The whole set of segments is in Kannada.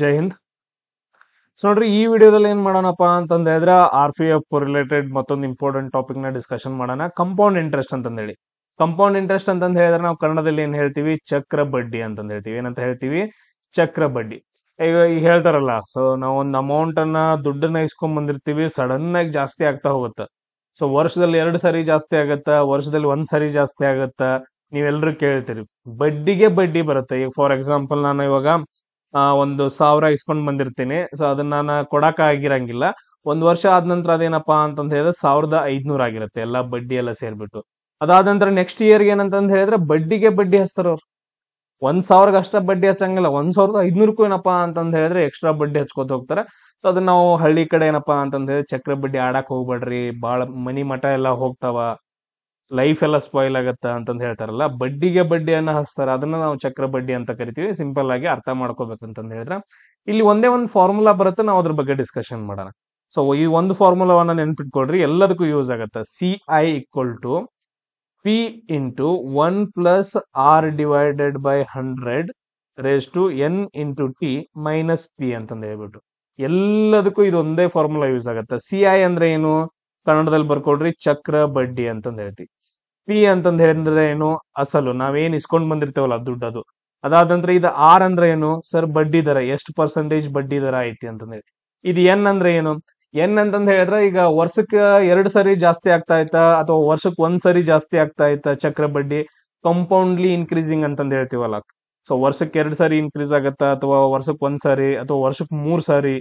ಜೈ ಹಿಂದ್ ಸೊ ನೋಡ್ರಿ ಈ ವಿಡಿಯೋದಲ್ಲಿ ಏನ್ ಮಾಡೋಣಪ್ಪ ಅಂತಂದ್ರೆ ಹೇಳಿದ್ರೆ ಆರ್ ಪಿ ಎಫ್ ರಿಲೇಟೆಡ್ ಮತ್ತೊಂದು ಇಂಪಾರ್ಟೆಂಟ್ ಟಾಪಿಕ್ ನ ಡಿಸ್ಕಷನ್ ಮಾಡೋಣ ಕಂಪೌಂಡ್ ಇಂಟ್ರೆಸ್ಟ್ ಅಂತಂದೇಳಿ ಕಂಪೌಂಡ್ ಇಂಟ್ರೆಸ್ಟ್ ಅಂತಂದು ಹೇಳಿದ್ರೆ ನಾವು ಕನ್ನಡದಲ್ಲಿ ಏನ್ ಹೇಳ್ತೀವಿ ಚಕ್ರ ಬಡ್ಡಿ ಅಂತಂದು ಹೇಳ್ತೀವಿ ಏನಂತ ಹೇಳ್ತೀವಿ ಚಕ್ರ ಬಡ್ಡಿ ಈಗ ಈಗ ಹೇಳ್ತಾರಲ್ಲ ಸೊ ನಾವು ಒಂದು ಅಮೌಂಟ್ ಅನ್ನ ದುಡ್ಡನ್ನ ಇಸ್ಕೊಂಡ್ ಬಂದಿರ್ತೀವಿ ಸಡನ್ ಆಗಿ ಜಾಸ್ತಿ ಆಗ್ತಾ ಹೋಗುತ್ತೆ ಸೊ ವರ್ಷದಲ್ಲಿ ಎರಡು ಸಾರಿ ಜಾಸ್ತಿ ಆಗತ್ತ ವರ್ಷದಲ್ಲಿ ಒಂದ್ ಸಾರಿ ಜಾಸ್ತಿ ಆಗತ್ತ ನೀವೆಲ್ಲರೂ ಕೇಳ್ತೀರಿ ಬಡ್ಡಿಗೆ ಬಡ್ಡಿ ಬರುತ್ತೆ ಈಗ ಫಾರ್ ಎಕ್ಸಾಂಪಲ್ ನಾನು ಇವಾಗ ಒಂದು ಸಾವಿರ ಇಸ್ಕೊಂಡ್ ಬಂದಿರ್ತೀನಿ ಸೊ ಅದನ್ನ ನಾನು ಕೊಡಕ್ ಆಗಿರಂಗಿಲ್ಲ ಒಂದ್ ವರ್ಷ ಆದ ನಂತರ ಅದೇನಪ್ಪಾ ಅಂತ ಹೇಳಿದ್ರೆ ಸಾವಿರದ ಐದ್ನೂರ್ ಆಗಿರುತ್ತೆ ಎಲ್ಲಾ ಬಡ್ಡಿ ಎಲ್ಲ ಸೇರ್ಬಿಟ್ಟು ಅದಾದ ನಂತರ ನೆಕ್ಸ್ಟ್ ಇಯರ್ ಏನಂತಂದ್ ಹೇಳಿದ್ರೆ ಬಡ್ಡಿಗೆ ಬಡ್ಡಿ ಹಚ್ತಾರ ಅವ್ರು ಒಂದ್ ಸಾವಿರಕ್ಕೆ ಅಷ್ಟ ಬಡ್ಡಿ ಹಚ್ಚಂಗಿಲ್ಲ ಒಂದ್ ಸಾವಿರದ ಐದ್ನೂರಕ್ಕೂ ಏನಪ್ಪಾ ಅಂತಂದ್ ಹೇಳಿದ್ರೆ ಎಕ್ಸ್ಟ್ರಾ ಬಡ್ಡಿ ಹಚ್ಕೋತ ಹೋಗ್ತಾರೆ ಸೊ ಅದನ್ನ ನಾವು ಹಳ್ಳಿ ಕಡೆ ಏನಪ್ಪಾ ಅಂತಂದ್ರೆ ಚಕ್ರ ಬಡ್ಡಿ ಆಡಕ್ ಹೋಗ್ಬೇಡ್ರಿ ಬಾಳ ಮನಿ ಮಠ ಎಲ್ಲಾ ಹೋಗ್ತಾವ ಲೈಫ್ ಎಲ್ಲ ಸ್ಪಾಯ್ಲ್ ಆಗತ್ತಾ ಅಂತಂದು ಹೇಳ್ತಾರಲ್ಲ ಬಡ್ಡಿಗೆ ಬಡ್ಡಿಯನ್ನು ಹಸ್ತಾರೆ ಅದನ್ನ ನಾವು ಚಕ್ರ ಬಡ್ಡಿ ಅಂತ ಕರಿತೀವಿ ಸಿಂಪಲ್ ಆಗಿ ಅರ್ಥ ಮಾಡ್ಕೋಬೇಕಂತಂದು ಹೇಳಿದ್ರೆ ಇಲ್ಲಿ ಒಂದೇ ಒಂದು ಫಾರ್ಮುಲಾ ಬರುತ್ತೆ ನಾವು ಅದ್ರ ಬಗ್ಗೆ ಡಿಸ್ಕಷನ್ ಮಾಡೋಣ ಸೊ ಈ ಒಂದು ಫಾರ್ಮುಲಾವನ್ನ ನೆನ್ಪಿಟ್ಕೊಡ್ರಿ ಎಲ್ಲದಕ್ಕೂ ಯೂಸ್ ಆಗತ್ತ C I equal to P into one plus R divided by hundred raise to N into T minus P ಅಂತ ಹೇಳ್ಬಿಟ್ಟು ಎಲ್ಲದಕ್ಕೂ ಇದೊಂದೇ ಫಾರ್ಮುಲಾ ಯೂಸ್ ಆಗತ್ತ ಸಿ ಐ ಅಂದ್ರೆ ಏನು ಕನ್ನಡದಲ್ಲಿ ಬರ್ಕೊಡ್ರಿ ಚಕ್ರ ಬಡ್ಡಿ ಅಂತಂದು ಹೇಳ್ತೀವಿ ಪಿ ಅಂತಂದ್ ಹೇಳಿದ್ರೆ ಏನು ಅಸಲು ನಾವೇನ್ ಇಸ್ಕೊಂಡ್ ಬಂದಿರ್ತೇವಲ್ಲ ದುಡ್ಡು ಅದು ಅದಾದ ನಂತರ ಇದು ಆರ್ ಅಂದ್ರೆ ಏನು ಸರ್ ಬಡ್ಡಿ ದರ ಎಷ್ಟು ಪರ್ಸೆಂಟೇಜ್ ಬಡ್ಡಿ ದರ ಐತಿ ಅಂತಂದ್ರೆ ಇದು ಎನ್ ಅಂದ್ರೆ ಏನು ಎನ್ ಅಂತಂದ್ ಹೇಳಿದ್ರೆ ಈಗ ವರ್ಷಕ್ಕೆ ಎರಡ್ ಸರಿ ಜಾಸ್ತಿ ಆಗ್ತಾ ಇತ್ತ ಅಥವಾ ವರ್ಷಕ್ಕೆ ಒಂದ್ ಸರಿ ಜಾಸ್ತಿ ಆಗ್ತಾ ಇತ್ತ ಚಕ್ರ ಬಡ್ಡಿ ಕಂಪೌಂಡ್ಲಿ ಇನ್ಕ್ರೀಸಿಂಗ್ ಅಂತಂದ್ ಹೇಳ್ತೀವಲ್ಲ ಸೊ ವರ್ಷಕ್ಕೆ ಎರಡು ಸಾರಿ ಇನ್ಕ್ರೀಸ್ ಆಗತ್ತಾ ಅಥವಾ ವರ್ಷಕ್ಕೆ ಒಂದ್ ಸಾರಿ ಅಥವಾ ವರ್ಷಕ್ಕೆ ಮೂರ್ ಸಾರಿ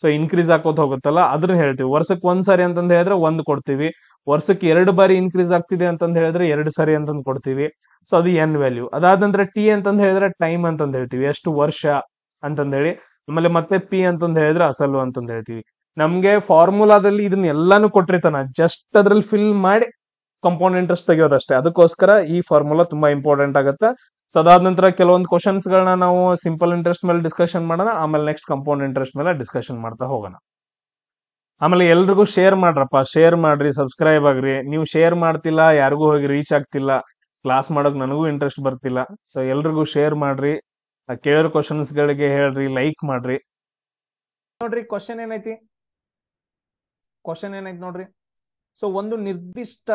ಸೊ ಇನ್ಕ್ರೀಸ್ ಆಕೋತ ಹೋಗುತ್ತಲ್ಲ ಅದನ್ನ ಹೇಳ್ತೀವಿ ವರ್ಷಕ್ಕೆ ಒಂದ್ ಸಾರಿ ಅಂತಂದ್ ಹೇಳಿದ್ರೆ ಒಂದ್ ಕೊಡ್ತೀವಿ ವರ್ಷಕ್ಕೆ ಎರಡು ಬಾರಿ ಇನ್ಕ್ರೀಸ್ ಆಗ್ತಿದೆ ಅಂತಂದ್ ಹೇಳಿದ್ರೆ ಎರಡು ಸಾರಿ ಅಂತಂದ್ ಕೊಡ್ತೀವಿ ಸೊ ಅದು ಎನ್ ವ್ಯಾಲ್ಯೂ ಅದಾದ ನಂತರ ಟಿ ಅಂತಂದ ಹೇಳಿದ್ರೆ ಟೈಮ್ ಅಂತಂದ ಹೇಳ್ತೀವಿ ಎಷ್ಟು ವರ್ಷ ಅಂತಂದೇಳಿ ಹೇಳಿ ಆಮೇಲೆ ಮತ್ತೆ ಪಿ ಅಂತಂದ ಹೇಳಿದ್ರೆ ಅಸಲು ಅಂತಂದ ಹೇಳ್ತೀವಿ ನಮ್ಗೆ ಫಾರ್ಮುಲಾದಲ್ಲಿ ಇದನ್ನ ಎಲ್ಲಾನು ಕೊಟ್ಟಿರ್ತಾನ ಜಸ್ಟ್ ಅದ್ರಲ್ಲಿ ಫಿಲ್ ಮಾಡಿ ಕಂಪೌಂಡ್ ಇಂಟ್ರೆಸ್ಟ್ ತೆಗೆಯೋದಷ್ಟೇ ಅದಕ್ಕೋಸ್ಕರ ಈ ಫಾರ್ಮುಲಾ ತುಂಬಾ ಇಂಪಾರ್ಟೆಂಟ್ ಆಗುತ್ತೆ ಸೊ ಅದಾದ ನಂತರ ಕೆಲವೊಂದು ಕ್ವಶನ್ಸ್ ಗಳನ್ನ ನಾವು ಸಿಂಪಲ್ ಇಂಟ್ರೆಸ್ಟ್ ಮೇಲೆ ಡಿಸ್ಕಷನ್ ಮಾಡೋಣ ಆಮೇಲೆ ನೆಕ್ಸ್ಟ್ ಕಂಪೌಂಡ್ ಇಂಟ್ರೆಸ್ಟ್ ಮೇಲೆ ಡಿಸ್ಕಷನ್ ಮಾಡ್ತಾ ಹೋಗೋಣ ಆಮೇಲೆ ಎಲ್ರಿಗೂ ಶೇರ್ ಮಾಡ್ರಪ್ಪ ಶೇರ್ ಮಾಡ್ರಿ ಸಬ್ಸ್ಕ್ರೈಬ್ ಆಗ್ರಿ ನೀವು ಶೇರ್ ಮಾಡ್ತಿಲ್ಲ ಯಾರಿಗೂ ಹೋಗಿ ರೀಚ್ ಆಗ್ತಿಲ್ಲ ಕ್ಲಾಸ್ ಮಾಡೋಕ್ ನನಗೂ ಇಂಟ್ರೆಸ್ಟ್ ಬರ್ತಿಲ್ಲ ಸೊ ಎಲ್ರಿಗೂ ಶೇರ್ ಮಾಡ್ರಿ ಕೇಳೋ ಕ್ವಶನ್ಸ್ ಗಳಿಗೆ ಹೇಳ್ರಿ ಲೈಕ್ ಮಾಡ್ರಿ ನೋಡ್ರಿ ಕ್ವಶನ್ ಏನೈತಿ ಕ್ವಶನ್ ಏನೈತಿ ನೋಡ್ರಿ ಸೊ ಒಂದು ನಿರ್ದಿಷ್ಟ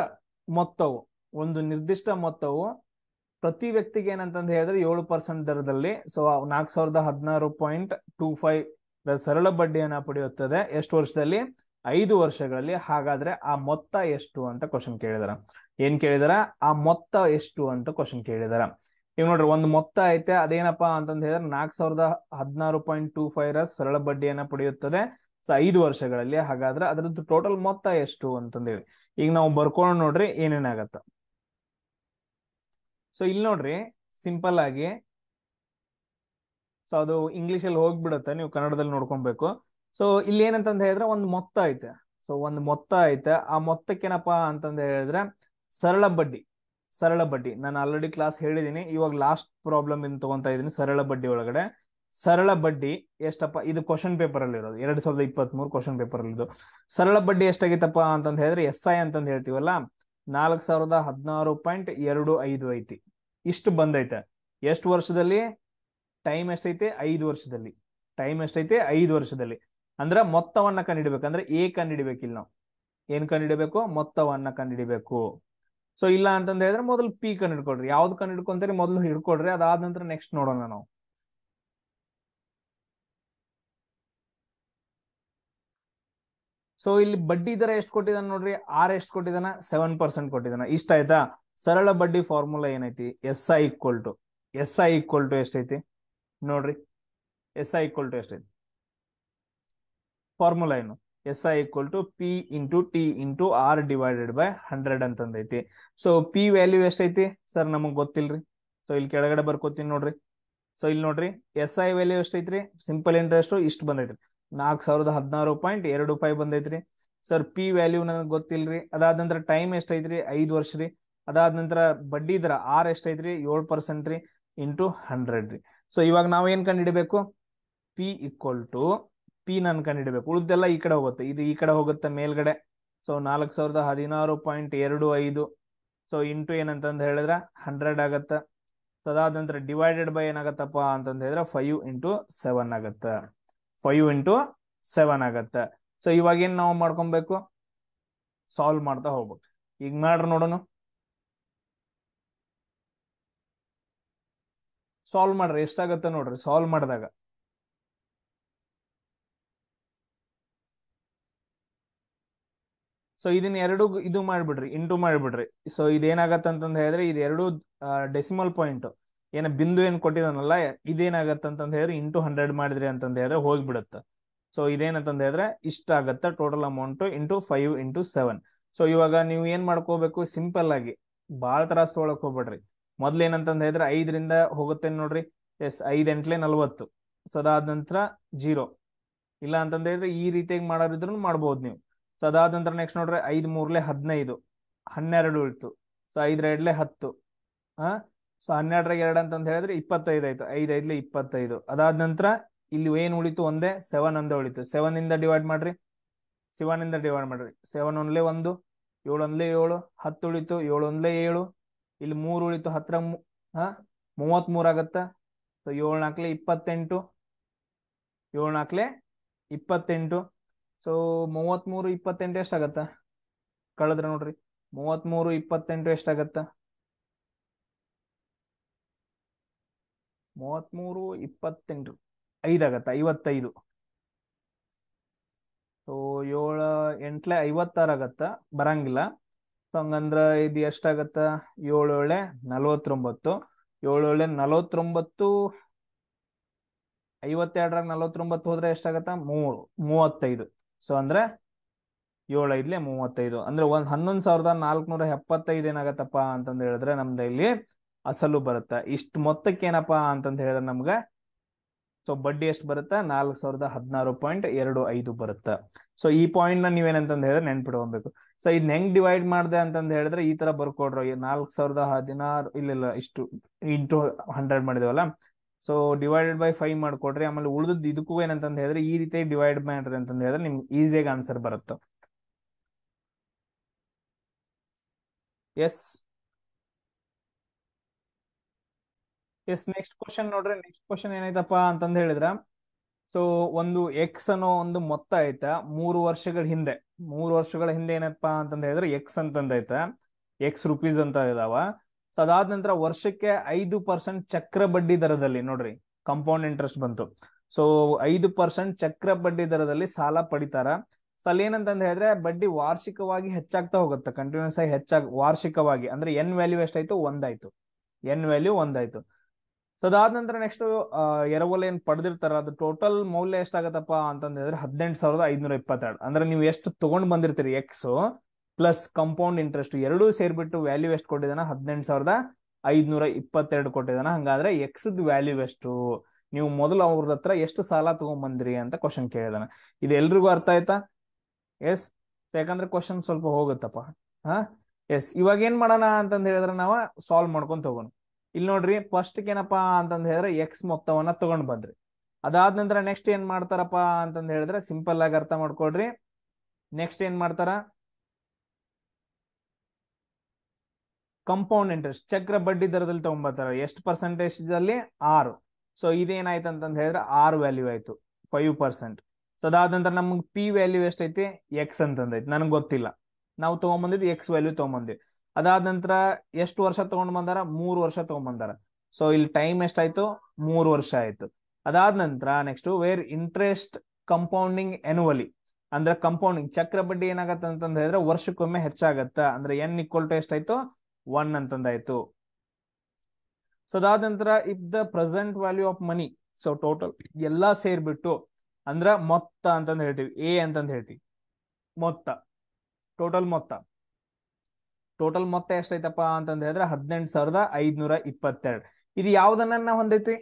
ಮೊತ್ತವು ಒಂದು ನಿರ್ದಿಷ್ಟ ಮೊತ್ತವು ಪ್ರತಿ ವ್ಯಕ್ತಿಗೆ ಏನಂತ ಹೇಳಿದ್ರೆ ಏಳು ಪರ್ಸೆಂಟ್ ದರದಲ್ಲಿ ಸೊ ನಾಲ್ಕು ಸಾವಿರದ ಹದಿನಾರು ಪಾಯಿಂಟ್ ಟೂ ಫೈವ್ ಸರಳ ಬಡ್ಡಿಯನ್ನ ಪಡೆಯುತ್ತದೆ ಎಷ್ಟು ವರ್ಷದಲ್ಲಿ ಐದು ವರ್ಷಗಳಲ್ಲಿ ಹಾಗಾದ್ರೆ ಆ ಮೊತ್ತ ಎಷ್ಟು ಅಂತ ಕ್ವಶನ್ ಕೇಳಿದಾರ ಏನ್ ಕೇಳಿದಾರ ಆ ಮೊತ್ತ ಎಷ್ಟು ಅಂತ ಕ್ವಶನ್ ಕೇಳಿದಾರ ಇವ್ ನೋಡ್ರಿ ಒಂದು ಮೊತ್ತ ಐತೆ ಅದೇನಪ್ಪಾ ಅಂತಂದ ಹೇಳಿದ್ರೆ ನಾಲ್ಕ್ ಸಾವಿರದ ಹದಿನಾರು ಪಾಯಿಂಟ್ ಟೂ ಫೈವ್ ರಸ್ ಸರಳ ಬಡ್ಡಿಯನ್ನ ಪಡೆಯುತ್ತದೆ ಸೊ ಐದು ವರ್ಷಗಳಲ್ಲಿ ಹಾಗಾದ್ರೆ ಅದರದ್ದು ಟೋಟಲ್ ಮೊತ್ತ ಎಷ್ಟು ಅಂತಂದೇಳಿ ಈಗ ನಾವು ಬರ್ಕೊಂಡು ನೋಡ್ರಿ ಏನೇನಾಗತ್ತ ಸೊ ಇಲ್ಲಿ ನೋಡ್ರಿ ಸಿಂಪಲ್ ಆಗಿ ಸೊ ಅದು ಇಂಗ್ಲಿಷ್ ಅಲ್ಲಿ ಹೋಗ್ಬಿಡುತ್ತೆ ನೀವು ಕನ್ನಡದಲ್ಲಿ ನೋಡ್ಕೊಬೇಕು ಸೊ ಇಲ್ಲಿ ಏನಂತಂದ ಹೇಳಿದ್ರೆ ಒಂದು ಮೊತ್ತ ಐತೆ ಸೊ ಒಂದು ಮೊತ್ತ ಐತೆ ಆ ಮೊತ್ತಕ್ಕೇನಪ್ಪಾ ಅಂತಂದ ಹೇಳಿದ್ರೆ ಸರಳ ಬಡ್ಡಿ ಸರಳ ಬಡ್ಡಿ ನಾನು ಆಲ್ರೆಡಿ ಕ್ಲಾಸ್ ಹೇಳಿದೀನಿ ಇವಾಗ ಲಾಸ್ಟ್ ಪ್ರಾಬ್ಲಮ್ ಇನ್ ತಗೊಂತ ಇದೀನಿ ಸರಳ ಬಡ್ಡಿ ಒಳಗಡೆ ಸರಳ ಬಡ್ಡಿ ಎಷ್ಟಪ್ಪ ಇದು ಕ್ವಶನ್ ಪೇಪರ್ ಅಲ್ಲಿ ಇರೋದು ಎರಡ್ ಸಾವಿರದ ಇಪ್ಪತ್ತ್ ಮೂರು ಕ್ವಶನ್ ಪೇಪರ್ ಅಲ್ಲಿ ಸರಳ ಬಡ್ಡಿ ಎಷ್ಟಾಗಿತ್ತಪ್ಪ ಅಂತಂದ್ರೆ ಹೇಳಿದ್ರೆ ಎಸ್ ಐ ಅಂತಂದ್ ಹೇಳ್ತೀವಲ್ಲ ನಾಲ್ಕು ಸಾವಿರದ ಹದಿನಾರು ಪಾಯಿಂಟ್ ಎರಡು ಐದು ಐತಿ ಇಷ್ಟು ಬಂದೈತೆ ಎಷ್ಟು ವರ್ಷದಲ್ಲಿ ಟೈಮ್ ಎಷ್ಟೈತೆ ಐದು ವರ್ಷದಲ್ಲಿ ಟೈಮ್ ಎಷ್ಟೈತೆ ಐದು ವರ್ಷದಲ್ಲಿ ಅಂದ್ರೆ ಮೊತ್ತವನ್ನ ಅಂದ್ರೆ ಎ ಇಲ್ಲಿ ನಾವು ಏನ್ ಕಂಡಿಡಬೇಕು ಮೊತ್ತವನ್ನ ಕಂಡಿಡಿಬೇಕು ಸೊ ಇಲ್ಲ ಅಂತಂದ್ರೆ ಹೇಳಿದ್ರೆ ಮೊದಲು ಪಿ ಕಂಡು ಹಿಡ್ಕೊಳ್ರಿ ಯಾವ್ದು ಕಂಡು ಹಿಡ್ಕೊಂತೀರಿ ಮೊದಲು ಹಿಡ್ಕೊಳ್ರಿ ಅದಾದ ನಂತರ ನೆಕ್ಸ್ಟ್ ನೋಡೋಣ ನಾವು ಸೊ ಇಲ್ಲಿ ಬಡ್ಡಿ ದರ ಎಷ್ಟು ಕೊಟ್ಟಿದ್ದಾನೆ ನೋಡ್ರಿ ಆರ್ ಎಷ್ಟು ಕೊಟ್ಟಿದಾನ ಸೆವೆನ್ ಪರ್ಸೆಂಟ್ ಕೊಟ್ಟಿದಾನ ಇಷ್ಟ ಆಯ್ತಾ ಸರಳ ಬಡ್ಡಿ ಫಾರ್ಮುಲಾ ಏನೈತಿ S I equal to S I equal to ಎಷ್ಟೈತಿ ನೋಡ್ರಿ ಎಸ್ ಐ ಈಕ್ವಲ್ ಟು ಎಷ್ಟೈತಿ ಫಾರ್ಮುಲಾ ಏನು S I equal to P into T into R divided by hundred ಅಂತಂದೈತಿ ಸೊ ಪಿ ವ್ಯಾಲ್ಯೂ ಎಷ್ಟೈತಿ ಸರ್ ನಮಗ್ ಗೊತ್ತಿಲ್ರಿ ಸೊ ಇಲ್ಲಿ ಕೆಳಗಡೆ ಬರ್ಕೋತೀನಿ ನೋಡ್ರಿ ಸೊ ಇಲ್ಲಿ ನೋಡ್ರಿ ಎಸ್ ಐ ವ್ಯಾಲ್ಯೂ ಎಷ್ಟೈತ್ರಿ ಸಿಂಪಲ್ ಇಂಟ್ರೆಸ್ಟ್ ಇಷ್ಟು ಬಂದೈತ್ರಿ ನಾಲ್ಕು ಸಾವಿರದ ಹದಿನಾರು ಪಾಯಿಂಟ್ ಎರಡು ರೂಪಾಯಿ ಬಂದೈತ್ರಿ ಸರ್ ಪಿ ವ್ಯಾಲ್ಯೂ ನನಗೆ ಗೊತ್ತಿಲ್ಲರಿ ಅದಾದ ನಂತರ ಟೈಮ್ ಎಷ್ಟೈತ್ರಿ ಐದು ವರ್ಷ ರೀ ಅದಾದ ನಂತರ ಬಡ್ಡಿ ದರ ಆರ್ ಎಷ್ಟೈತ್ರಿ ಏಳು ಪರ್ಸೆಂಟ್ ರೀ ಇಂಟು ಹಂಡ್ರೆಡ್ ರೀ ಸೊ ಇವಾಗ ನಾವು ಕಂಡು ಹಿಡಿಬೇಕು ಪಿ ಈಕ್ವಲ್ ಟು ಪಿ ನಾನು ಕಂಡು ಉಳಿದೆಲ್ಲ ಈ ಕಡೆ ಹೋಗುತ್ತೆ ಇದು ಈ ಕಡೆ ಹೋಗುತ್ತೆ ಮೇಲ್ಗಡೆ ಸೊ ನಾಲ್ಕು ಸಾವಿರದ ಹದಿನಾರು ಪಾಯಿಂಟ್ ಎರಡು ಐದು ಸೊ ಇಂಟು ಏನಂತಂದು ಹೇಳಿದ್ರೆ ಹಂಡ್ರೆಡ್ ಆಗತ್ತೆ ಸೊ ಅದಾದ ನಂತರ ಡಿವೈಡೆಡ್ ಬೈ ಏನಾಗತ್ತಪ್ಪ ಅಂತಂದು ಹೇಳಿದ್ರೆ ಫೈವ್ ಇಂಟು ಸೆವೆನ್ ಆಗತ್ತೆ ಫೈವ್ ಇಂಟು ಸೆವೆನ್ ಆಗತ್ತೆ ಸೊ ಇವಾಗೇನು ನಾವು ಮಾಡ್ಕೊಬೇಕು ಸಾಲ್ವ್ ಮಾಡ್ತಾ ಹೋಗ್ಬೇಕು ಈಗ ಮಾಡ್ರಿ ನೋಡೋಣ ಸಾಲ್ವ್ ಮಾಡ್ರಿ ಎಷ್ಟಾಗತ್ತೆ ನೋಡ್ರಿ ಸಾಲ್ವ್ ಮಾಡಿದಾಗ ಸೊ ಇದನ್ನ ಎರಡು ಇದು ಮಾಡಿಬಿಡ್ರಿ ಇಂಟು ಮಾಡಿಬಿಡ್ರಿ ಸೊ ಇದೇನಾಗತ್ತ ಹೇಳಿದ್ರೆ ಇದು ಎರಡು ಡೆಸಿಮಲ್ ಪಾಯಿಂಟ್ ಏನು ಬಿಂದು ಏನು ಕೊಟ್ಟಿದಾನಲ್ಲ ಇದೇನಾಗತ್ತಂತಂದು ಹೇಳಿದ್ರೆ ಇಂಟು ಹಂಡ್ರೆಡ್ ಮಾಡಿದ್ರಿ ಅಂತಂದು ಹೇಳಿದ್ರೆ ಹೋಗಿಬಿಡುತ್ತೆ ಸೊ ಇದೇನಂತಂದು ಹೇಳಿದ್ರೆ ಇಷ್ಟಾಗತ್ತೆ total amount into five into seven so ಇವಾಗ ನೀವು ಏನ್ ಮಾಡ್ಕೋಬೇಕು ಸಿಂಪಲ್ ಆಗಿ ಭಾಳ ತರ ತೊಗೊಳಕ್ ಹೋಗ್ಬೇಡ್ರಿ ಮೊದ್ಲು ಹೇಳಿದ್ರೆ ಐದರಿಂದ ಹೋಗುತ್ತೆ ನೋಡ್ರಿ ಎಸ್ ಐದ್ ಎಂಟ್ಲೆ ನಲ್ವತ್ತು ಸೊ ಅದಾದ ನಂತರ ಜೀರೋ ಇಲ್ಲ ಅಂತಂದ ಹೇಳಿದ್ರೆ ಈ ರೀತಿಯಾಗಿ ಮಾಡೋರಿದ್ರು ಮಾಡ್ಬೋದು ನೀವು ಸೊ ಅದಾದ ನಂತರ ನೆಕ್ಸ್ಟ್ ನೋಡ್ರಿ ಐದ್ ಮೂರ್ಲೆ ಹದಿನೈದು ಹನ್ನೆರಡು ಇಳ್ತು ಸೊ ಐದ್ರೆಡ್ಲೆ ಹತ್ತು ಹಾ ಸೊ ಹನ್ನೆರಡರಾಗ ಎರಡು ಅಂತಂದು ಹೇಳಿದ್ರೆ ಇಪ್ಪತ್ತೈದು ಆಯ್ತು ಐದೈದ್ಲಿ ಇಪ್ಪತ್ತೈದು ಅದಾದ ನಂತರ ಇಲ್ಲಿ ಏನು ಉಳಿತು ಒಂದೇ ಸೆವೆನ್ ಒಂದೇ ಉಳಿತು ಸೆವೆನ್ ಇಂದ ಡಿವೈಡ್ ಮಾಡ್ರಿ ಸೆವೆನ್ ಇಂದ ಡಿವೈಡ್ ಮಾಡ್ರಿ ಸೆವೆನ್ ಒಂದ್ಲೇ ಒಂದು ಏಳು ಒಂದ್ಲೇ ಏಳು ಹತ್ತು ಉಳಿತು ಏಳು ಒಂದ್ಲೇ ಏಳು ಇಲ್ಲಿ ಮೂರು ಉಳಿತು ಹತ್ರ ಹಾ ಮೂರ್ ಆಗತ್ತ ಸೊ ಏಳು ನಾಲ್ಕಲೆ ಇಪ್ಪತ್ತೆಂಟು ಏಳು ನಾಲ್ಕಲೆ ಇಪ್ಪತ್ತೆಂಟು ಸೊ ಮೂವತ್ತ್ ಮೂರು ಇಪ್ಪತ್ತೆಂಟು ಎಷ್ಟಾಗತ್ತ ಕಳೆದ್ರೆ ನೋಡ್ರಿ ಮೂವತ್ತ್ ಮೂರು ಇಪ್ಪತ್ತೆಂಟು ಎಷ್ಟಾಗತ್ತ ಮೂವತ್ಮೂರು ಇಪ್ಪತ್ತೆಂಟು ಐದಾಗತ್ತೆ ಐವತ್ತೈದು ಸೊ ಏಳ ಎಂಟ್ಲೆ ಐವತ್ತಾರಾಗತ್ತ ಬರಂಗಿಲ್ಲ ಸೊ ಹಂಗಂದ್ರ ಇದು ಎಷ್ಟಾಗತ್ತ ಏಳೇಳೆ ನಲವತ್ತೊಂಬತ್ತು ಏಳೇಳೆ ನಲವತ್ತೊಂಬತ್ತು ಐವತ್ತೆರಡರಾಗ ನಲವತ್ತೊಂಬತ್ತು ಹೋದ್ರೆ ಎಷ್ಟಾಗತ್ತ ಮೂರು ಮೂವತ್ತೈದು ಸೊ ಅಂದ್ರೆ ಏಳೈದ್ಲೆ ಮೂವತ್ತೈದು ಅಂದ್ರೆ ಒಂದ್ ಹನ್ನೊಂದ್ ಸಾವಿರದ ನಾಲ್ಕುನೂರ ಎಪ್ಪತ್ತೈದು ಏನಾಗತ್ತಪ್ಪ ಅಂತಂದ ಹೇಳಿದ್ರೆ ನಮ್ದು ಇಲ್ಲಿ ಅಸಲು ಬರುತ್ತೆ ಇಷ್ಟು ಮೊತ್ತಕ್ಕೆ ಏನಪ್ಪಾ ಅಂತ ಹೇಳಿದ್ರೆ ನಮ್ಗ ಸೊ ಬಡ್ಡಿ ಎಷ್ಟು ಬರುತ್ತೆ ನಾಲ್ಕು ಸಾವಿರದ ಹದಿನಾರು ಪಾಯಿಂಟ್ ಎರಡು ಐದು ಬರುತ್ತೆ ಸೊ ಈ ಪಾಯಿಂಟ್ ನ ನೀವೇನಂತಂದು ಹೇಳಿದ್ರೆ ನೆನ್ಪಿಡ್ಕೊಬೇಕು ಸೊ ಇದನ್ನ ಹೆಂಗ್ ಡಿವೈಡ್ ಮಾಡಿದೆ ಅಂತಂದ ಹೇಳಿದ್ರೆ ಈ ತರ ಬರ್ಕೊಡ್ರು ನಾಲ್ಕು ಸಾವಿರದ ಹದಿನಾರು ಇಲ್ಲ ಇಷ್ಟು ಇಂಟು ಹಂಡ್ರೆಡ್ ಮಾಡಿದೇವಲ್ಲ ಸೊ ಡಿವೈಡೆಡ್ ಬೈ ಫೈವ್ ಮಾಡ್ಕೊಡ್ರಿ ಆಮೇಲೆ ಉಳಿದದ್ದು ಇದಕ್ಕೂ ಏನಂತ ಹೇಳಿದ್ರೆ ಈ ರೀತಿ ಡಿವೈಡ್ ಮಾಡ್ರಿ ಅಂತಂದು ಹೇಳಿದ್ರೆ ನಿಮ್ಗೆ ಈಸಿಯಾಗಿ ಆನ್ಸರ್ ಬರುತ್ತೆ ಎಸ್ ಎಸ್ ನೆಕ್ಸ್ಟ್ ಕ್ವಶನ್ ನೋಡ್ರಿ ನೆಕ್ಸ್ಟ್ ಕ್ವಶನ್ ಏನಾಯ್ತಪ್ಪ ಅಂತಂದ ಹೇಳಿದ್ರ ಸೊ ಒಂದು ಎಕ್ಸ್ ಅನ್ನೋ ಒಂದು ಮೊತ್ತ ಆಯ್ತಾ ಮೂರು ವರ್ಷಗಳ ಹಿಂದೆ ಮೂರು ವರ್ಷಗಳ ಹಿಂದೆ ಏನಪ್ಪ ಅಂತಂದ ಹೇಳಿದ್ರೆ ಎಕ್ಸ್ ಅಂತಂದೈತ ಎಕ್ಸ್ ರುಪೀಸ್ ಅಂತ ಇದಾವ ಸೊ ಅದಾದ ನಂತರ ವರ್ಷಕ್ಕೆ ಐದು ಪರ್ಸೆಂಟ್ ಚಕ್ರ ಬಡ್ಡಿ ದರದಲ್ಲಿ ನೋಡ್ರಿ ಕಂಪೌಂಡ್ ಇಂಟ್ರೆಸ್ಟ್ ಬಂತು ಸೊ ಐದು ಪರ್ಸೆಂಟ್ ಚಕ್ರ ಬಡ್ಡಿ ದರದಲ್ಲಿ ಸಾಲ ಪಡಿತಾರ ಸೊ ಅಲ್ಲಿ ಏನಂತಂದ ಹೇಳಿದ್ರೆ ಬಡ್ಡಿ ವಾರ್ಷಿಕವಾಗಿ ಹೆಚ್ಚಾಗ್ತಾ ಹೋಗುತ್ತೆ ಕಂಟಿನ್ಯೂಸ್ ಆಗಿ ಹೆಚ್ಚಾಗಿ ವಾರ್ಷಿಕವಾಗಿ ಅಂದ್ರೆ ಎನ್ ವ್ಯಾಲ್ಯೂ ಎಷ್ಟಾಯ್ತು ಒಂದಾಯ್ತು ಎನ್ ವ್ಯಾಲ್ಯೂ ಒಂದಾಯ್ತು ಸೊ ಅದಾದ ನಂತರ ನೆಕ್ಸ್ಟ್ ಎರವಲ್ ಏನ್ ಪಡೆದಿರ್ತಾರ ಅದು ಟೋಟಲ್ ಮೌಲ್ಯ ಎಷ್ಟಾಗತ್ತಪ್ಪ ಅಂತಂದ್ರೆ ಹದಿನೆಂಟು ಸಾವಿರದ ಐದ್ನೂರ ಇಪ್ಪತ್ತೆರಡು ಅಂದ್ರೆ ನೀವು ಎಷ್ಟು ತಗೊಂಡ್ ಬಂದಿರ್ತೀರಿ ಎಕ್ಸ್ ಪ್ಲಸ್ ಕಂಪೌಂಡ್ ಇಂಟ್ರೆಸ್ಟ್ ಎರಡೂ ಸೇರ್ಬಿಟ್ಟು ವ್ಯಾಲ್ಯೂ ಎಷ್ಟು ಕೊಟ್ಟಿದ್ದಾನ ಹದಿನೆಂಟು ಸಾವಿರದ ಐದ್ನೂರ ಇಪ್ಪತ್ತೆರಡು ಕೊಟ್ಟಿದ್ದಾನ ಹಂಗಾದ್ರೆ ಎಕ್ಸ್ ವ್ಯಾಲ್ಯೂ ಎಷ್ಟು ನೀವು ಮೊದಲು ಅವ್ರ ಹತ್ರ ಎಷ್ಟು ಸಾಲ ತಗೊಂಡ್ಬಂದ್ರಿ ಅಂತ ಕ್ವಶನ್ ಕೇಳಿದಾನ ಇದು ಎಲ್ರಿಗೂ ಅರ್ಥ ಆಯ್ತಾ ಎಸ್ ಯಾಕಂದ್ರೆ ಕ್ವಶನ್ ಸ್ವಲ್ಪ ಹೋಗುತ್ತಪ್ಪ ಹಾ ಎಸ್ ಇವಾಗ ಏನ್ ಮಾಡೋಣ ಅಂತಂದ್ರೆ ಹೇಳಿದ್ರೆ ನಾವು ಸಾಲ್ವ್ ಮಾಡ್ಕೊಂತ ತಗೋಣ ಇಲ್ಲಿ ನೋಡ್ರಿ ಫಸ್ಟ್ ಏನಪ್ಪಾ ಅಂತಂದು ಹೇಳಿದ್ರೆ ಎಕ್ಸ್ ಮೊತ್ತವನ್ನ ತಗೊಂಡ್ ಬಂದ್ರಿ ಅದಾದ ನಂತರ ನೆಕ್ಸ್ಟ್ ಏನ್ ಮಾಡ್ತಾರಪ್ಪ ಅಂತಂದ್ರೆ ಹೇಳಿದ್ರೆ ಸಿಂಪಲ್ ಆಗಿ ಅರ್ಥ ಮಾಡ್ಕೊಡ್ರಿ ನೆಕ್ಸ್ಟ್ ಏನ್ ಮಾಡ್ತಾರ ಕಂಪೌಂಡ್ ಇಂಟ್ರೆಸ್ಟ್ ಚಕ್ರ ಬಡ್ಡಿ ದರದಲ್ಲಿ ತಗೊಂಡ್ಬರ್ತಾರ ಎಷ್ಟು ಪರ್ಸೆಂಟೇಜ್ ಅಲ್ಲಿ ಆರು ಸೊ ಇದೇನಾಯ್ತು ಅಂತಂದು ಹೇಳಿದ್ರೆ ಆರ್ ವ್ಯಾಲ್ಯೂ ಆಯ್ತು ಫೈವ್ ಪರ್ಸೆಂಟ್ ಸೊ ಅದಾದ ನಂತರ ನಮ್ಗೆ ಪಿ ವ್ಯಾಲ್ಯೂ ಎಷ್ಟೈತಿ ಎಕ್ಸ್ ಅಂತಂದೈತಿ ನನಗೆ ಗೊತ್ತಿಲ್ಲ ನಾವು ತಗೊಂಬಂದಿದ್ದು ಎಕ್ಸ್ ವ್ಯಾಲ್ಯೂ ತಗೊಂಬಂದಿವಿ ಅದಾದ ನಂತರ ಎಷ್ಟು ವರ್ಷ ತಗೊಂಡ್ ಬಂದಾರ ಮೂರು ವರ್ಷ ತಗೊಂಡ್ ಬಂದಾರ ಸೊ ಇಲ್ಲಿ ಟೈಮ್ ಎಷ್ಟಾಯ್ತು ಮೂರು ವರ್ಷ ಆಯ್ತು ಅದಾದ ನಂತರ next where interest compounding annually ಅಂದ್ರೆ ಕಂಪೌಂಡಿಂಗ್ ಚಕ್ರ ಬಡ್ಡಿ ಏನಾಗತ್ತೆ ಅಂತಂದ ಹೇಳಿದ್ರೆ ವರ್ಷಕ್ಕೊಮ್ಮೆ ಹೆಚ್ಚಾಗತ್ತ ಅಂದ್ರೆ ಎನ್ ಇಕ್ವಲ್ ಟು ಎಷ್ಟಾಯ್ತು ಒನ್ ಅಂತಂದಾಯ್ತು ಸೊ ಅದಾದ ನಂತರ if the present value of money so total ಎಲ್ಲಾ ಸೇರ್ಬಿಟ್ಟು ಅಂದ್ರ ಮೊತ್ತ ಅಂತಂದ ಹೇಳ್ತೀವಿ ಎ ಅಂತಂದ ಹೇಳ್ತೀವಿ ಮೊತ್ತ ಟೋಟಲ್ ಮೊತ್ತ ಟೋಟಲ್ ಮೊತ್ತ ಎಷ್ಟೈತಪ್ಪ ಅಂತ ಹೇಳಿದ್ರೆ ಹದಿನೆಂಟು ಸಾವಿರದ ಐದ್ನೂರ ಇಪ್ಪತ್ತೆರಡು ಇದು ಯಾವ್ದನ್ನ ಹೊಂದೈತಿ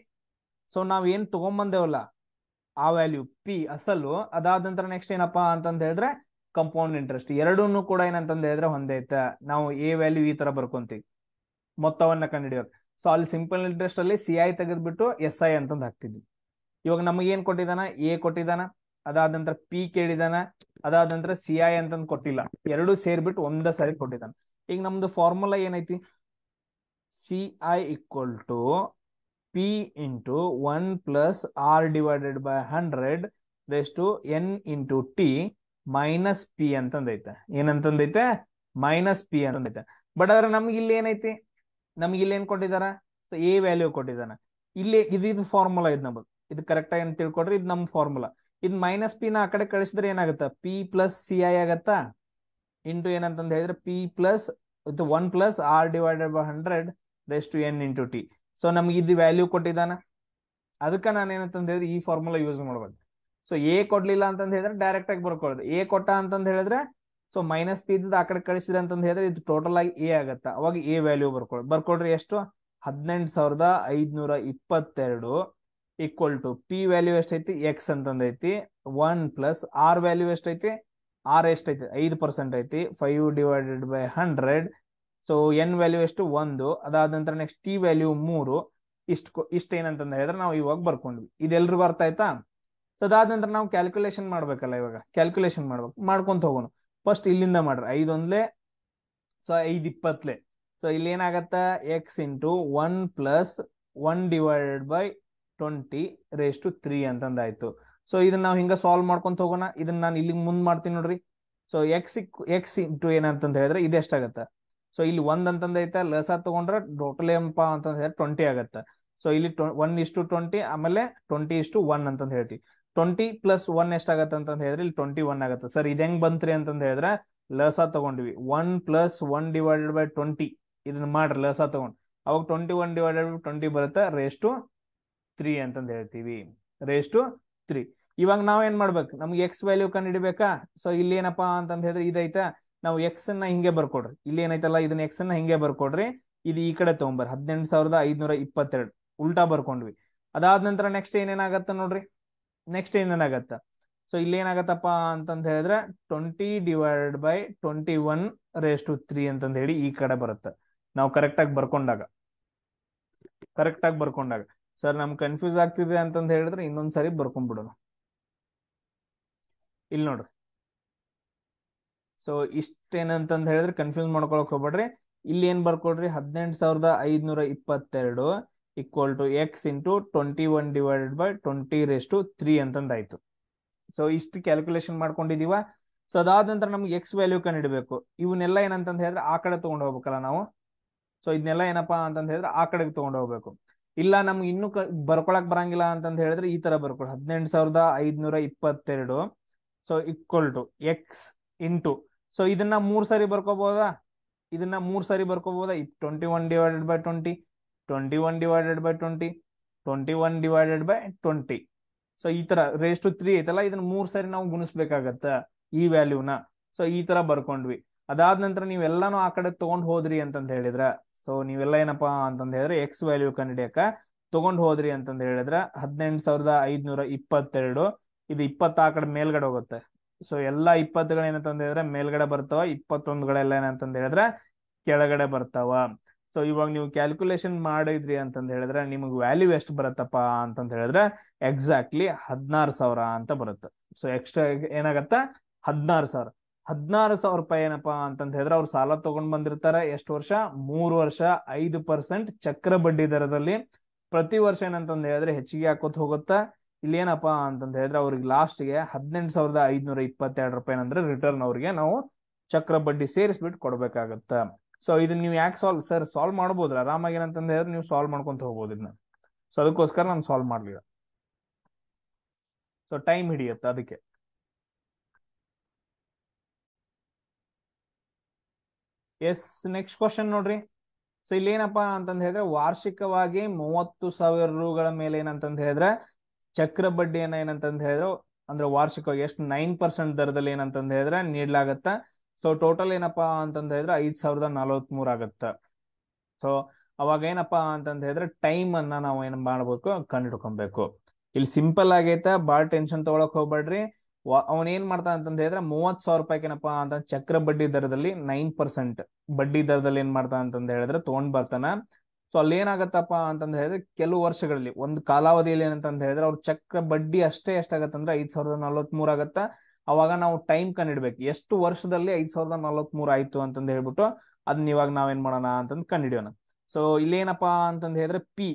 ಸೊ ನಾವ್ ಏನ್ ತಗೊಂಬಂದೇವಲ್ಲ ಆ ವ್ಯಾಲ್ಯೂ ಪಿ ಅಸಲು ಅದಾದ ನಂತರ ನೆಕ್ಸ್ಟ್ ಏನಪ್ಪಾ ಅಂತಂದ ಹೇಳಿದ್ರೆ ಕಂಪೌಂಡ್ ಇಂಟ್ರೆಸ್ಟ್ ಎರಡೂನು ಕೂಡ ಏನಂತಂದ ಹೇಳಿದ್ರೆ ಹೊಂದೈತ ನಾವು ಎ ವ್ಯಾಲ್ಯೂ ಈ ತರ ಬರ್ಕೊಂತೀವಿ ಮೊತ್ತವನ್ನ ಕಂಡುಹಿಡಿಯೋಕೆ ಸೊ ಅಲ್ಲಿ ಸಿಂಪಲ್ ಇಂಟ್ರೆಸ್ಟ್ ಅಲ್ಲಿ ಸಿ ಐ ತೆಗೆದ್ಬಿಟ್ಟು ಎಸ್ ಐ ಅಂತಂದು ಹಾಕ್ತಿದ್ವಿ ಇವಾಗ ನಮಗೆ ಏನ್ ಕೊಟ್ಟಿದಾನ ಎ ಕೊಟ್ಟಿದಾನ ಅದಾದ ನಂತರ ಪಿ ಕೇಳಿದಾನ ಅದಾದ ನಂತರ ಸಿ ಐ ಅಂತಂದು ಕೊಟ್ಟಿಲ್ಲ ಎರಡು ಸೇರ್ಬಿಟ್ಟು ಒಂದ ಸರಿ ಕೊಟ್ಟಿದ್ದಾನೆ ಈಗ ನಮ್ದು ಫಾರ್ಮುಲಾ ಏನೈತಿ C I equal to P into one plus R divided by hundred N into T minus P ಅಂತಂದೈತೆ ಏನಂತಂದೈತೆ ಮೈನಸ್ ಪಿ ಅಂತಂದೈತೆ ಬಟ್ ಆದ್ರೆ ನಮ್ಗೆ ಇಲ್ಲಿ ಏನೈತಿ ನಮ್ಗೆ ಇಲ್ಲಿ ಏನ್ ಕೊಟ್ಟಿದಾರ ಎ ವ್ಯಾಲ್ಯೂ ಕೊಟ್ಟಿದ್ದಾನ ಇಲ್ಲಿ ಇದು ಇದು ಫಾರ್ಮುಲಾ ಇದ್ ನಮ್ಮದು ಇದು ಕರೆಕ್ಟ್ ಆಗಿ ಅಂತ ತಿಳ್ಕೊಡ್ರಿ ಇದು ನಮ್ಮ ಫಾರ್ಮುಲಾ ಇದು ಮೈನಸ್ ಪಿ ನ ಆ ಕಡೆ ಕಳಿಸಿದ್ರೆ ಏನಾಗುತ್ತೆ ಪಿ ಪ್ಲಸ್ ಸಿ ಐ ಆಗತ್ತಾ ಇಂಟು ಏನಂತಂದು ಹೇಳಿದ್ರೆ ಪಿ ಪ್ಲಸ್ ಇದು one plus R divided by hundred raise to N into T so ನಮ್ಗೆ ಇದು ವ್ಯಾಲ್ಯೂ ಕೊಟ್ಟಿದ್ದಾನೆ ಅದಕ್ಕೆ ನಾನು ಏನಂತಂದು ಹೇಳಿದ್ರೆ ಈ ಫಾರ್ಮುಲಾ ಯೂಸ್ ಮಾಡ್ಬೇಕು ಸೊ ಎ ಕೊಡ್ಲಿಲ್ಲ ಅಂತಂದು ಹೇಳಿದ್ರೆ ಡೈರೆಕ್ಟ್ ಆಗಿ ಬರ್ಕೊಳ್ಳೋದು ಎ ಕೊಟ್ಟ ಅಂತಂದು ಹೇಳಿದ್ರೆ ಸೊ ಮೈನಸ್ ಪಿ ಇದ್ದು ಆ ಕಡೆ ಕಳಿಸಿದ್ರೆ ಅಂತಂದು ಹೇಳಿದ್ರೆ ಇದು ಟೋಟಲ್ ಆಗಿ ಎ ಆಗತ್ತ ಅವಾಗ ಎ ವ್ಯಾಲ್ಯೂ ಬರ್ಕೊಳ್ಳಿ ಬರ್ಕೊಳ್ರಿ ಎಷ್ಟು ಹದಿನೆಂಟು ಸಾವಿರದ ಐದುನೂರ ಇಪ್ಪತ್ತೆರಡು ಈಕ್ವಲ್ ಟು ಪಿ ವ್ಯಾಲ್ಯೂ ಎಷ್ಟೈತಿ ಎಕ್ಸ್ ಅಂತಂದೈತಿ ಒನ್ ಪ್ಲಸ್ ಆರ್ ವ್ಯಾಲ್ಯೂ ಎಷ್ಟೈತಿ ಆರ್ ಐತೆ ಐದು ಪರ್ಸೆಂಟ್ ಐತಿ five divided by hundred so N value ಎಷ್ಟು ಒಂದು ಅದಾದ ನಂತರ ನೆಕ್ಸ್ಟ್ ಟಿ ವ್ಯಾಲ್ಯೂ ಮೂರು ಇಷ್ಟು ಇಷ್ಟು ಏನಂತ ಹೇಳಿದ್ರೆ ನಾವು ಇವಾಗ ಬರ್ಕೊಂಡ್ವಿ ಇದೆಲ್ಲರೂ ಅರ್ಥ ಆಯ್ತಾ ಸೊ ಅದಾದ ನಂತರ ನಾವು ಕ್ಯಾಲ್ಕುಲೇಷನ್ ಮಾಡ್ಬೇಕಲ್ಲ ಇವಾಗ ಕ್ಯಾಲ್ಕುಲೇಷನ್ ಮಾಡ್ಬೇಕು ಮಾಡ್ಕೊಂತ ಹೋಗೋಣ ಫಸ್ಟ್ ಇಲ್ಲಿಂದ ಮಾಡ್ರಿ ಐದೊಂದ್ಲೆ ಸೊ ಐದು ಇಪ್ಪತ್ಲೆ ಸೊ ಇಲ್ಲಿ ಏನಾಗತ್ತ X into one plus one divided by twenty raise to three ಅಂತಂದಾಯ್ತು ಸೊ ಇದನ್ನ ನಾವು ಹಿಂಗ ಸಾಲ್ವ್ ಮಾಡ್ಕೊಂತ ಹೋಗೋಣ ಇದನ್ನ ನಾನು ಇಲ್ಲಿ ಮುಂದ್ ಮಾಡ್ತೀನಿ ನೋಡ್ರಿ ಸೊ ಎಕ್ಸ್ ಎಕ್ಸ್ ಇಂಟು ಏನಂತಂತ ಹೇಳಿದ್ರೆ ಇದು ಎಷ್ಟಾಗತ್ತ ಸೊ ಇಲ್ಲಿ ಒಂದ್ ಅಂತಂದ ಐತೆ ಲಸ ತಗೊಂಡ್ರೆ ಟೋಟಲ್ ಎಂಪ ಅಂತ ಹೇಳಿದ್ರೆ ಟ್ವೆಂಟಿ ಆಗತ್ತೆ ಸೊ ಇಲ್ಲಿ ಒನ್ ಇಷ್ಟು ಟ್ವೆಂಟಿ ಆಮೇಲೆ ಟ್ವೆಂಟಿ ಇಷ್ಟು ಒನ್ ಅಂತಂತ ಹೇಳ್ತೀವಿ ಟ್ವೆಂಟಿ ಪ್ಲಸ್ ಒನ್ ಎಷ್ಟಾಗತ್ತೆ ಅಂತ ಹೇಳಿದ್ರೆ ಇಲ್ಲಿ ಟ್ವೆಂಟಿ ಒನ್ ಆಗತ್ತೆ ಸರ್ ಇದು ಹೆಂಗ್ ಬಂತ್ರಿ ಅಂತಂದ ಹೇಳಿದ್ರೆ ಲಸ ತಗೊಂಡ್ವಿ one plus one divided by twenty ಇದನ್ನ ಮಾಡ್ರಿ ಲಸ ತಗೊಂಡ್ ಅವಾಗ twenty one divided by twenty ಬರುತ್ತೆ ರೇಸ್ ತ್ರೀ ಅಂತಂದ ಹೇಳ್ತೀವಿ ರೇಸ್ಟು ತ್ರೀ ಇವಾಗ ನಾವ್ ಏನ್ ಮಾಡ್ಬೇಕು ನಮ್ಗೆ ಎಕ್ಸ್ ವ್ಯಾಲ್ಯೂ ಕಂಡು ಹಿಡಬೇಕಾ ಸೊ ಇಲ್ಲಿ ಏನಪ್ಪಾ ಅಂತ ಹೇಳಿದ್ರೆ ಇದೈತಾ ನಾವು ಎಕ್ಸ್ ಅನ್ನ ಹಿಂಗೆ ಬರ್ಕೊಡ್ರಿ ಇಲ್ಲಿ ಏನೈತಲ್ಲ ಇದನ್ನ ಎಕ್ಸ್ ಅನ್ನ ಹಿಂಗೆ ಬರ್ಕೊಡ್ರಿ ಇದು ಈ ಕಡೆ ತಗೊಂಬರ್ ಹದಿನೆಂಟು ಸಾವಿರದ ಐದನೂರ ಇಪ್ಪತ್ತೆರಡು ಉಲ್ಟಾ ಬರ್ಕೊಂಡ್ವಿ ಅದಾದ ನಂತರ ನೆಕ್ಸ್ಟ್ ಏನೇನಾಗತ್ತ ನೋಡ್ರಿ ನೆಕ್ಸ್ಟ್ ಏನೇನಾಗತ್ತ ಸೊ ಇಲ್ಲಿ ಏನಾಗತ್ತಪ್ಪ ಅಂತಂದ್ ಹೇಳಿದ್ರೆ twenty divide by twenty one raise to three ಅಂತಂದ ಹೇಳಿ ಈ ಕಡೆ ಬರುತ್ತೆ ನಾವು ಕರೆಕ್ಟ್ ಆಗಿ ಬರ್ಕೊಂಡಾಗ ಕರೆಕ್ಟ್ ಆಗಿ ಬರ್ಕೊಂಡಾಗ ಸರ್ ನಮ್ಗೆ ಕನ್ಫ್ಯೂಸ್ ಆಗ್ತಿದೆ ಅಂತಂದು ಹೇಳಿದ್ರೆ ಇನ್ನೊಂದು ಸಾರಿ ಬರ್ಕೊಂಡ್ಬಿಡೋಣ ಇಲ್ಲಿ ನೋಡ್ರಿ ಸೊ ಇಷ್ಟೇನಂತಂದು ಹೇಳಿದ್ರೆ ಕನ್ಫ್ಯೂಸ್ ಮಾಡ್ಕೊಳಕ್ ಹೋಗ್ಬೇಡ್ರಿ ಇಲ್ಲಿ ಏನ್ ಬರ್ಕೊಡ್ರಿ ಹದಿನೆಂಟು ಸಾವಿರದ ಐದ್ನೂರ ಇಪ್ಪತ್ತೆರಡು equal to X into twenty one divided by twenty raise to three ಅಂತಂದಾಯ್ತು ಸೊ ಇಷ್ಟು ಕ್ಯಾಲ್ಕುಲೇಷನ್ ಮಾಡ್ಕೊಂಡಿದೀವ ಸೊ ಅದಾದ ನಂತರ ನಮ್ಗೆ ಎಕ್ಸ್ ವ್ಯಾಲ್ಯೂ ಕಂಡಿಡಬೇಕು ಇವನ್ನೆಲ್ಲ ಏನಂತ ಹೇಳಿದ್ರೆ ಆ ಕಡೆ ತೊಗೊಂಡು ಹೋಗ್ಬೇಕಲ್ಲ ನಾವು ಸೊ ಇದನ್ನೆಲ್ಲ ಏನಪ್ಪಾ ಅಂತ ಹೇಳಿದ್ರೆ ಆ ಕಡೆಗೆ ತೊಗೊಂಡು ಹೋಗ್ಬೇಕು ಇಲ್ಲ ನಮ್ಗೆ ಇನ್ನೂ ಕ ಬರ್ಕೊಳಕ್ ಬರಂಗಿಲ್ಲ ಅಂತಂದ್ ಹೇಳಿದ್ರೆ ಈ ತರ ಬರ್ಕೊಳ್ಳಿ ಹದಿನೆಂಟು ಸಾವಿರದ ಐದ್ನೂರ ಇಪ್ಪತ್ತೆರಡು so equal to X into so ಇದನ್ನ ಮೂರ್ ಸಾರಿ ಬರ್ಕೋಬಹುದಾ ಇದನ್ನ ಮೂರ್ ಸಾರಿ ಬರ್ಕೋಬಹುದಾ twenty one divided by twenty twenty one divided by twenty twenty one divided by twenty so ಈ ತರ ರೇಸ್ ಟು ತ್ರೀ ಐತಲ್ಲ ಇದನ್ನ ಮೂರ್ ಸಾರಿ ನಾವು ಗುಣಿಸ್ಬೇಕಾಗತ್ತ ಈ ವ್ಯಾಲ್ಯೂನ ಸೊ ಈ ತರ ಬರ್ಕೊಂಡ್ವಿ ಅದಾದ ನಂತರ ನೀವೆಲ್ಲಾನು ಆ ಕಡೆ ತಗೊಂಡ್ ಹೋದ್ರಿ ಅಂತಂದ ಹೇಳಿದ್ರ ಸೊ ನೀವೆಲ್ಲ ಏನಪ್ಪಾ ಅಂತಂದ ಹೇಳಿದ್ರೆ ಎಕ್ಸ್ ವ್ಯಾಲ್ಯೂ ಕಂಡಿಡಿಯಕ ತಗೊಂಡ್ ಹೋದ್ರಿ ಅಂತಂದ ಹೇಳಿದ್ರ ಹದಿನೆಂಟು ಸಾವಿರದ ಐದ್ನೂರ ಇಪ್ಪತ್ತೆರಡು ಇದು ಇಪ್ಪತ್ತ ಆ ಕಡೆ ಮೇಲ್ಗಡೆ ಹೋಗುತ್ತೆ ಸೊ ಎಲ್ಲಾ ಇಪ್ಪತ್ತುಗಳು ಏನಂತಂದ ಹೇಳಿದ್ರೆ ಮೇಲ್ಗಡೆ ಬರ್ತಾವ ಇಪ್ಪತ್ತೊಂದ್ಗಳೆಲ್ಲ ಏನಂತಂದ ಹೇಳಿದ್ರೆ ಕೆಳಗಡೆ ಬರ್ತಾವ ಸೊ ಇವಾಗ ನೀವು ಕ್ಯಾಲ್ಕುಲೇಷನ್ ಮಾಡಿದ್ರಿ ಅಂತಂದ ಹೇಳಿದ್ರೆ ನಿಮಗ್ ವ್ಯಾಲ್ಯೂ ಎಷ್ಟು ಬರುತ್ತಪ್ಪ ಅಂತಂದ ಹೇಳಿದ್ರೆ ಎಕ್ಸಾಕ್ಟ್ಲಿ ಹದಿನಾರು ಸಾವಿರ ಅಂತ ಬರುತ್ತೆ ಸೊ ಎಕ್ಸ್ಟ್ರಾ ಏನಾಗತ್ತ ಹದಿನಾರು ಸಾವಿರ ಹದಿನಾರು ಸಾವಿರ ರೂಪಾಯಿ ಏನಪ್ಪಾ ಅಂತ ಹೇಳಿದ್ರೆ ಅವ್ರು ಸಾಲ ತಗೊಂಡ್ ಬಂದಿರ್ತಾರೆ ಎಷ್ಟು ವರ್ಷ ಮೂರು ವರ್ಷ ಐದು ಪರ್ಸೆಂಟ್ ಚಕ್ರ ಬಡ್ಡಿ ದರದಲ್ಲಿ ಪ್ರತಿ ವರ್ಷ ಏನಂತಂದ್ ಹೇಳಿದ್ರೆ ಹೆಚ್ಚಿಗೆ ಹಾಕೋತ್ ಹೋಗುತ್ತಾ ಇಲ್ಲೇನಪ್ಪಾ ಅಂತ ಹೇಳಿದ್ರೆ ಅವ್ರಿಗೆ ಲಾಸ್ಟ್ಗೆ ಹದಿನೆಂಟು ಸಾವಿರದ ಐದ್ನೂರ ಇಪ್ಪತ್ತೆರಡು ರೂಪಾಯಿ ಏನಂದ್ರೆ ರಿಟರ್ನ್ ಅವ್ರಿಗೆ ನಾವು ಚಕ್ರ ಬಡ್ಡಿ ಸೇರಿಸ್ಬಿಟ್ಟು ಕೊಡ್ಬೇಕಾಗತ್ತ ಸೊ ಇದನ್ನ ನೀವು ಯಾಕೆ ಸಾಲ್ವ್ ಸರ್ ಸಾಲ್ವ್ ಮಾಡ್ಬೋದ್ರ ಆರಾಮಾಗಿ ಏನಂತಂದ ಹೇಳಿದ್ರೆ ನೀವು ಸಾಲ್ವ್ ಮಾಡ್ಕೊಂತ ಹೋಗ್ಬೋದು ಇದನ್ನ ಸೊ ಅದಕ್ಕೋಸ್ಕರ ನಾನು ಸಾಲ್ವ್ ಮಾಡ್ಲಿಲ್ಲ ಸೊ ಟೈಮ್ ಹಿಡಿಯುತ್ತೆ ಅದಕ್ಕೆ ಎಸ್ ನೆಕ್ಸ್ಟ್ ಕ್ವಶನ್ ನೋಡ್ರಿ ಸೊ ಇಲ್ಲಿ ಏನಪ್ಪಾ ಅಂತಂದ ಹೇಳಿದ್ರೆ ವಾರ್ಷಿಕವಾಗಿ ಮೂವತ್ತು ಸಾವಿರ ರೂಗಳ ಮೇಲೆ ಏನಂತಂದ ಹೇಳಿದ್ರೆ ಚಕ್ರ ಬಡ್ಡಿಯನ್ನ ಏನಂತಂದ ಹೇಳಿದ್ರು ಅಂದ್ರೆ ವಾರ್ಷಿಕವಾಗಿ ಎಷ್ಟು ನೈನ್ ಪರ್ಸೆಂಟ್ ದರದಲ್ಲಿ ಏನಂತಂದ ಹೇಳಿದ್ರೆ ನೀಡ್ಲಾಗತ್ತ ಸೊ ಟೋಟಲ್ ಏನಪ್ಪಾ ಅಂತಂದ ಹೇಳಿದ್ರೆ ಐದ್ ಸಾವಿರದ ನಲವತ್ತ್ ಮೂರ್ ಆಗತ್ತ ಸೊ ಅವಾಗ ಏನಪ್ಪಾ ಅಂತಂದ ಹೇಳಿದ್ರೆ ಟೈಮ್ ಅನ್ನ ನಾವು ಏನ್ ಮಾಡ್ಬೇಕು ಕಂಡು ಹಿಡ್ಕೊಬೇಕು ಇಲ್ಲಿ ಸಿಂಪಲ್ ಆಗೈತ ಬಾಳ್ ಟೆನ್ಷನ್ ತಗೊಳಕ್ ಹೋಗ್ಬೇಡ್ರಿ ಅವನ್ ಏನ್ ಮಾಡ್ತಾನ ಅಂತಂದ ಹೇಳಿದ್ರೆ ಮೂವತ್ ಸಾವಿರ ರೂಪಾಯಿ ಏನಪ್ಪಾ ಅಂತ ಚಕ್ರ ಬಡ್ಡಿ ದರದಲ್ಲಿ ನೈನ್ ಪರ್ಸೆಂಟ್ ಬಡ್ಡಿ ದರದಲ್ಲಿ ಏನ್ ಮಾಡ್ತಾನ ಅಂತಂದ ಹೇಳಿದ್ರೆ ತಗೊಂಡ್ ಬರ್ತಾನ ಸೊ ಅಲ್ಲಿ ಏನಾಗತ್ತಪ್ಪ ಅಂತಂದ ಹೇಳಿದ್ರೆ ಕೆಲವು ವರ್ಷಗಳಲ್ಲಿ ಒಂದ್ ಕಾಲಾವಧಿಯಲ್ಲಿ ಏನಂತ ಹೇಳಿದ್ರೆ ಅವ್ರ ಚಕ್ರ ಬಡ್ಡಿ ಅಷ್ಟೇ ಎಷ್ಟಾಗತ್ತಂದ್ರೆ ಐದ್ ಸಾವಿರದ ನಲ್ವತ್ ಮೂರ್ ಆಗತ್ತ ಅವಾಗ ನಾವು ಟೈಮ್ ಕಂಡಿಡ್ಬೇಕು ಎಷ್ಟು ವರ್ಷದಲ್ಲಿ ಐದ್ ಸಾವಿರದ ನಲ್ವತ್ ಮೂರ್ ಆಯ್ತು ಅಂತಂದ್ ಹೇಳ್ಬಿಟ್ಟು ಅದನ್ನ ಇವಾಗ ನಾವೇನ್ ಮಾಡೋಣ ಅಂತಂದ್ ಕಂಡಿಡಿಯೋಣ ಸೊ ಇಲ್ಲೇನಪ್ಪಾ ಅಂತಂದ್ ಹೇಳಿದ್ರೆ ಪಿ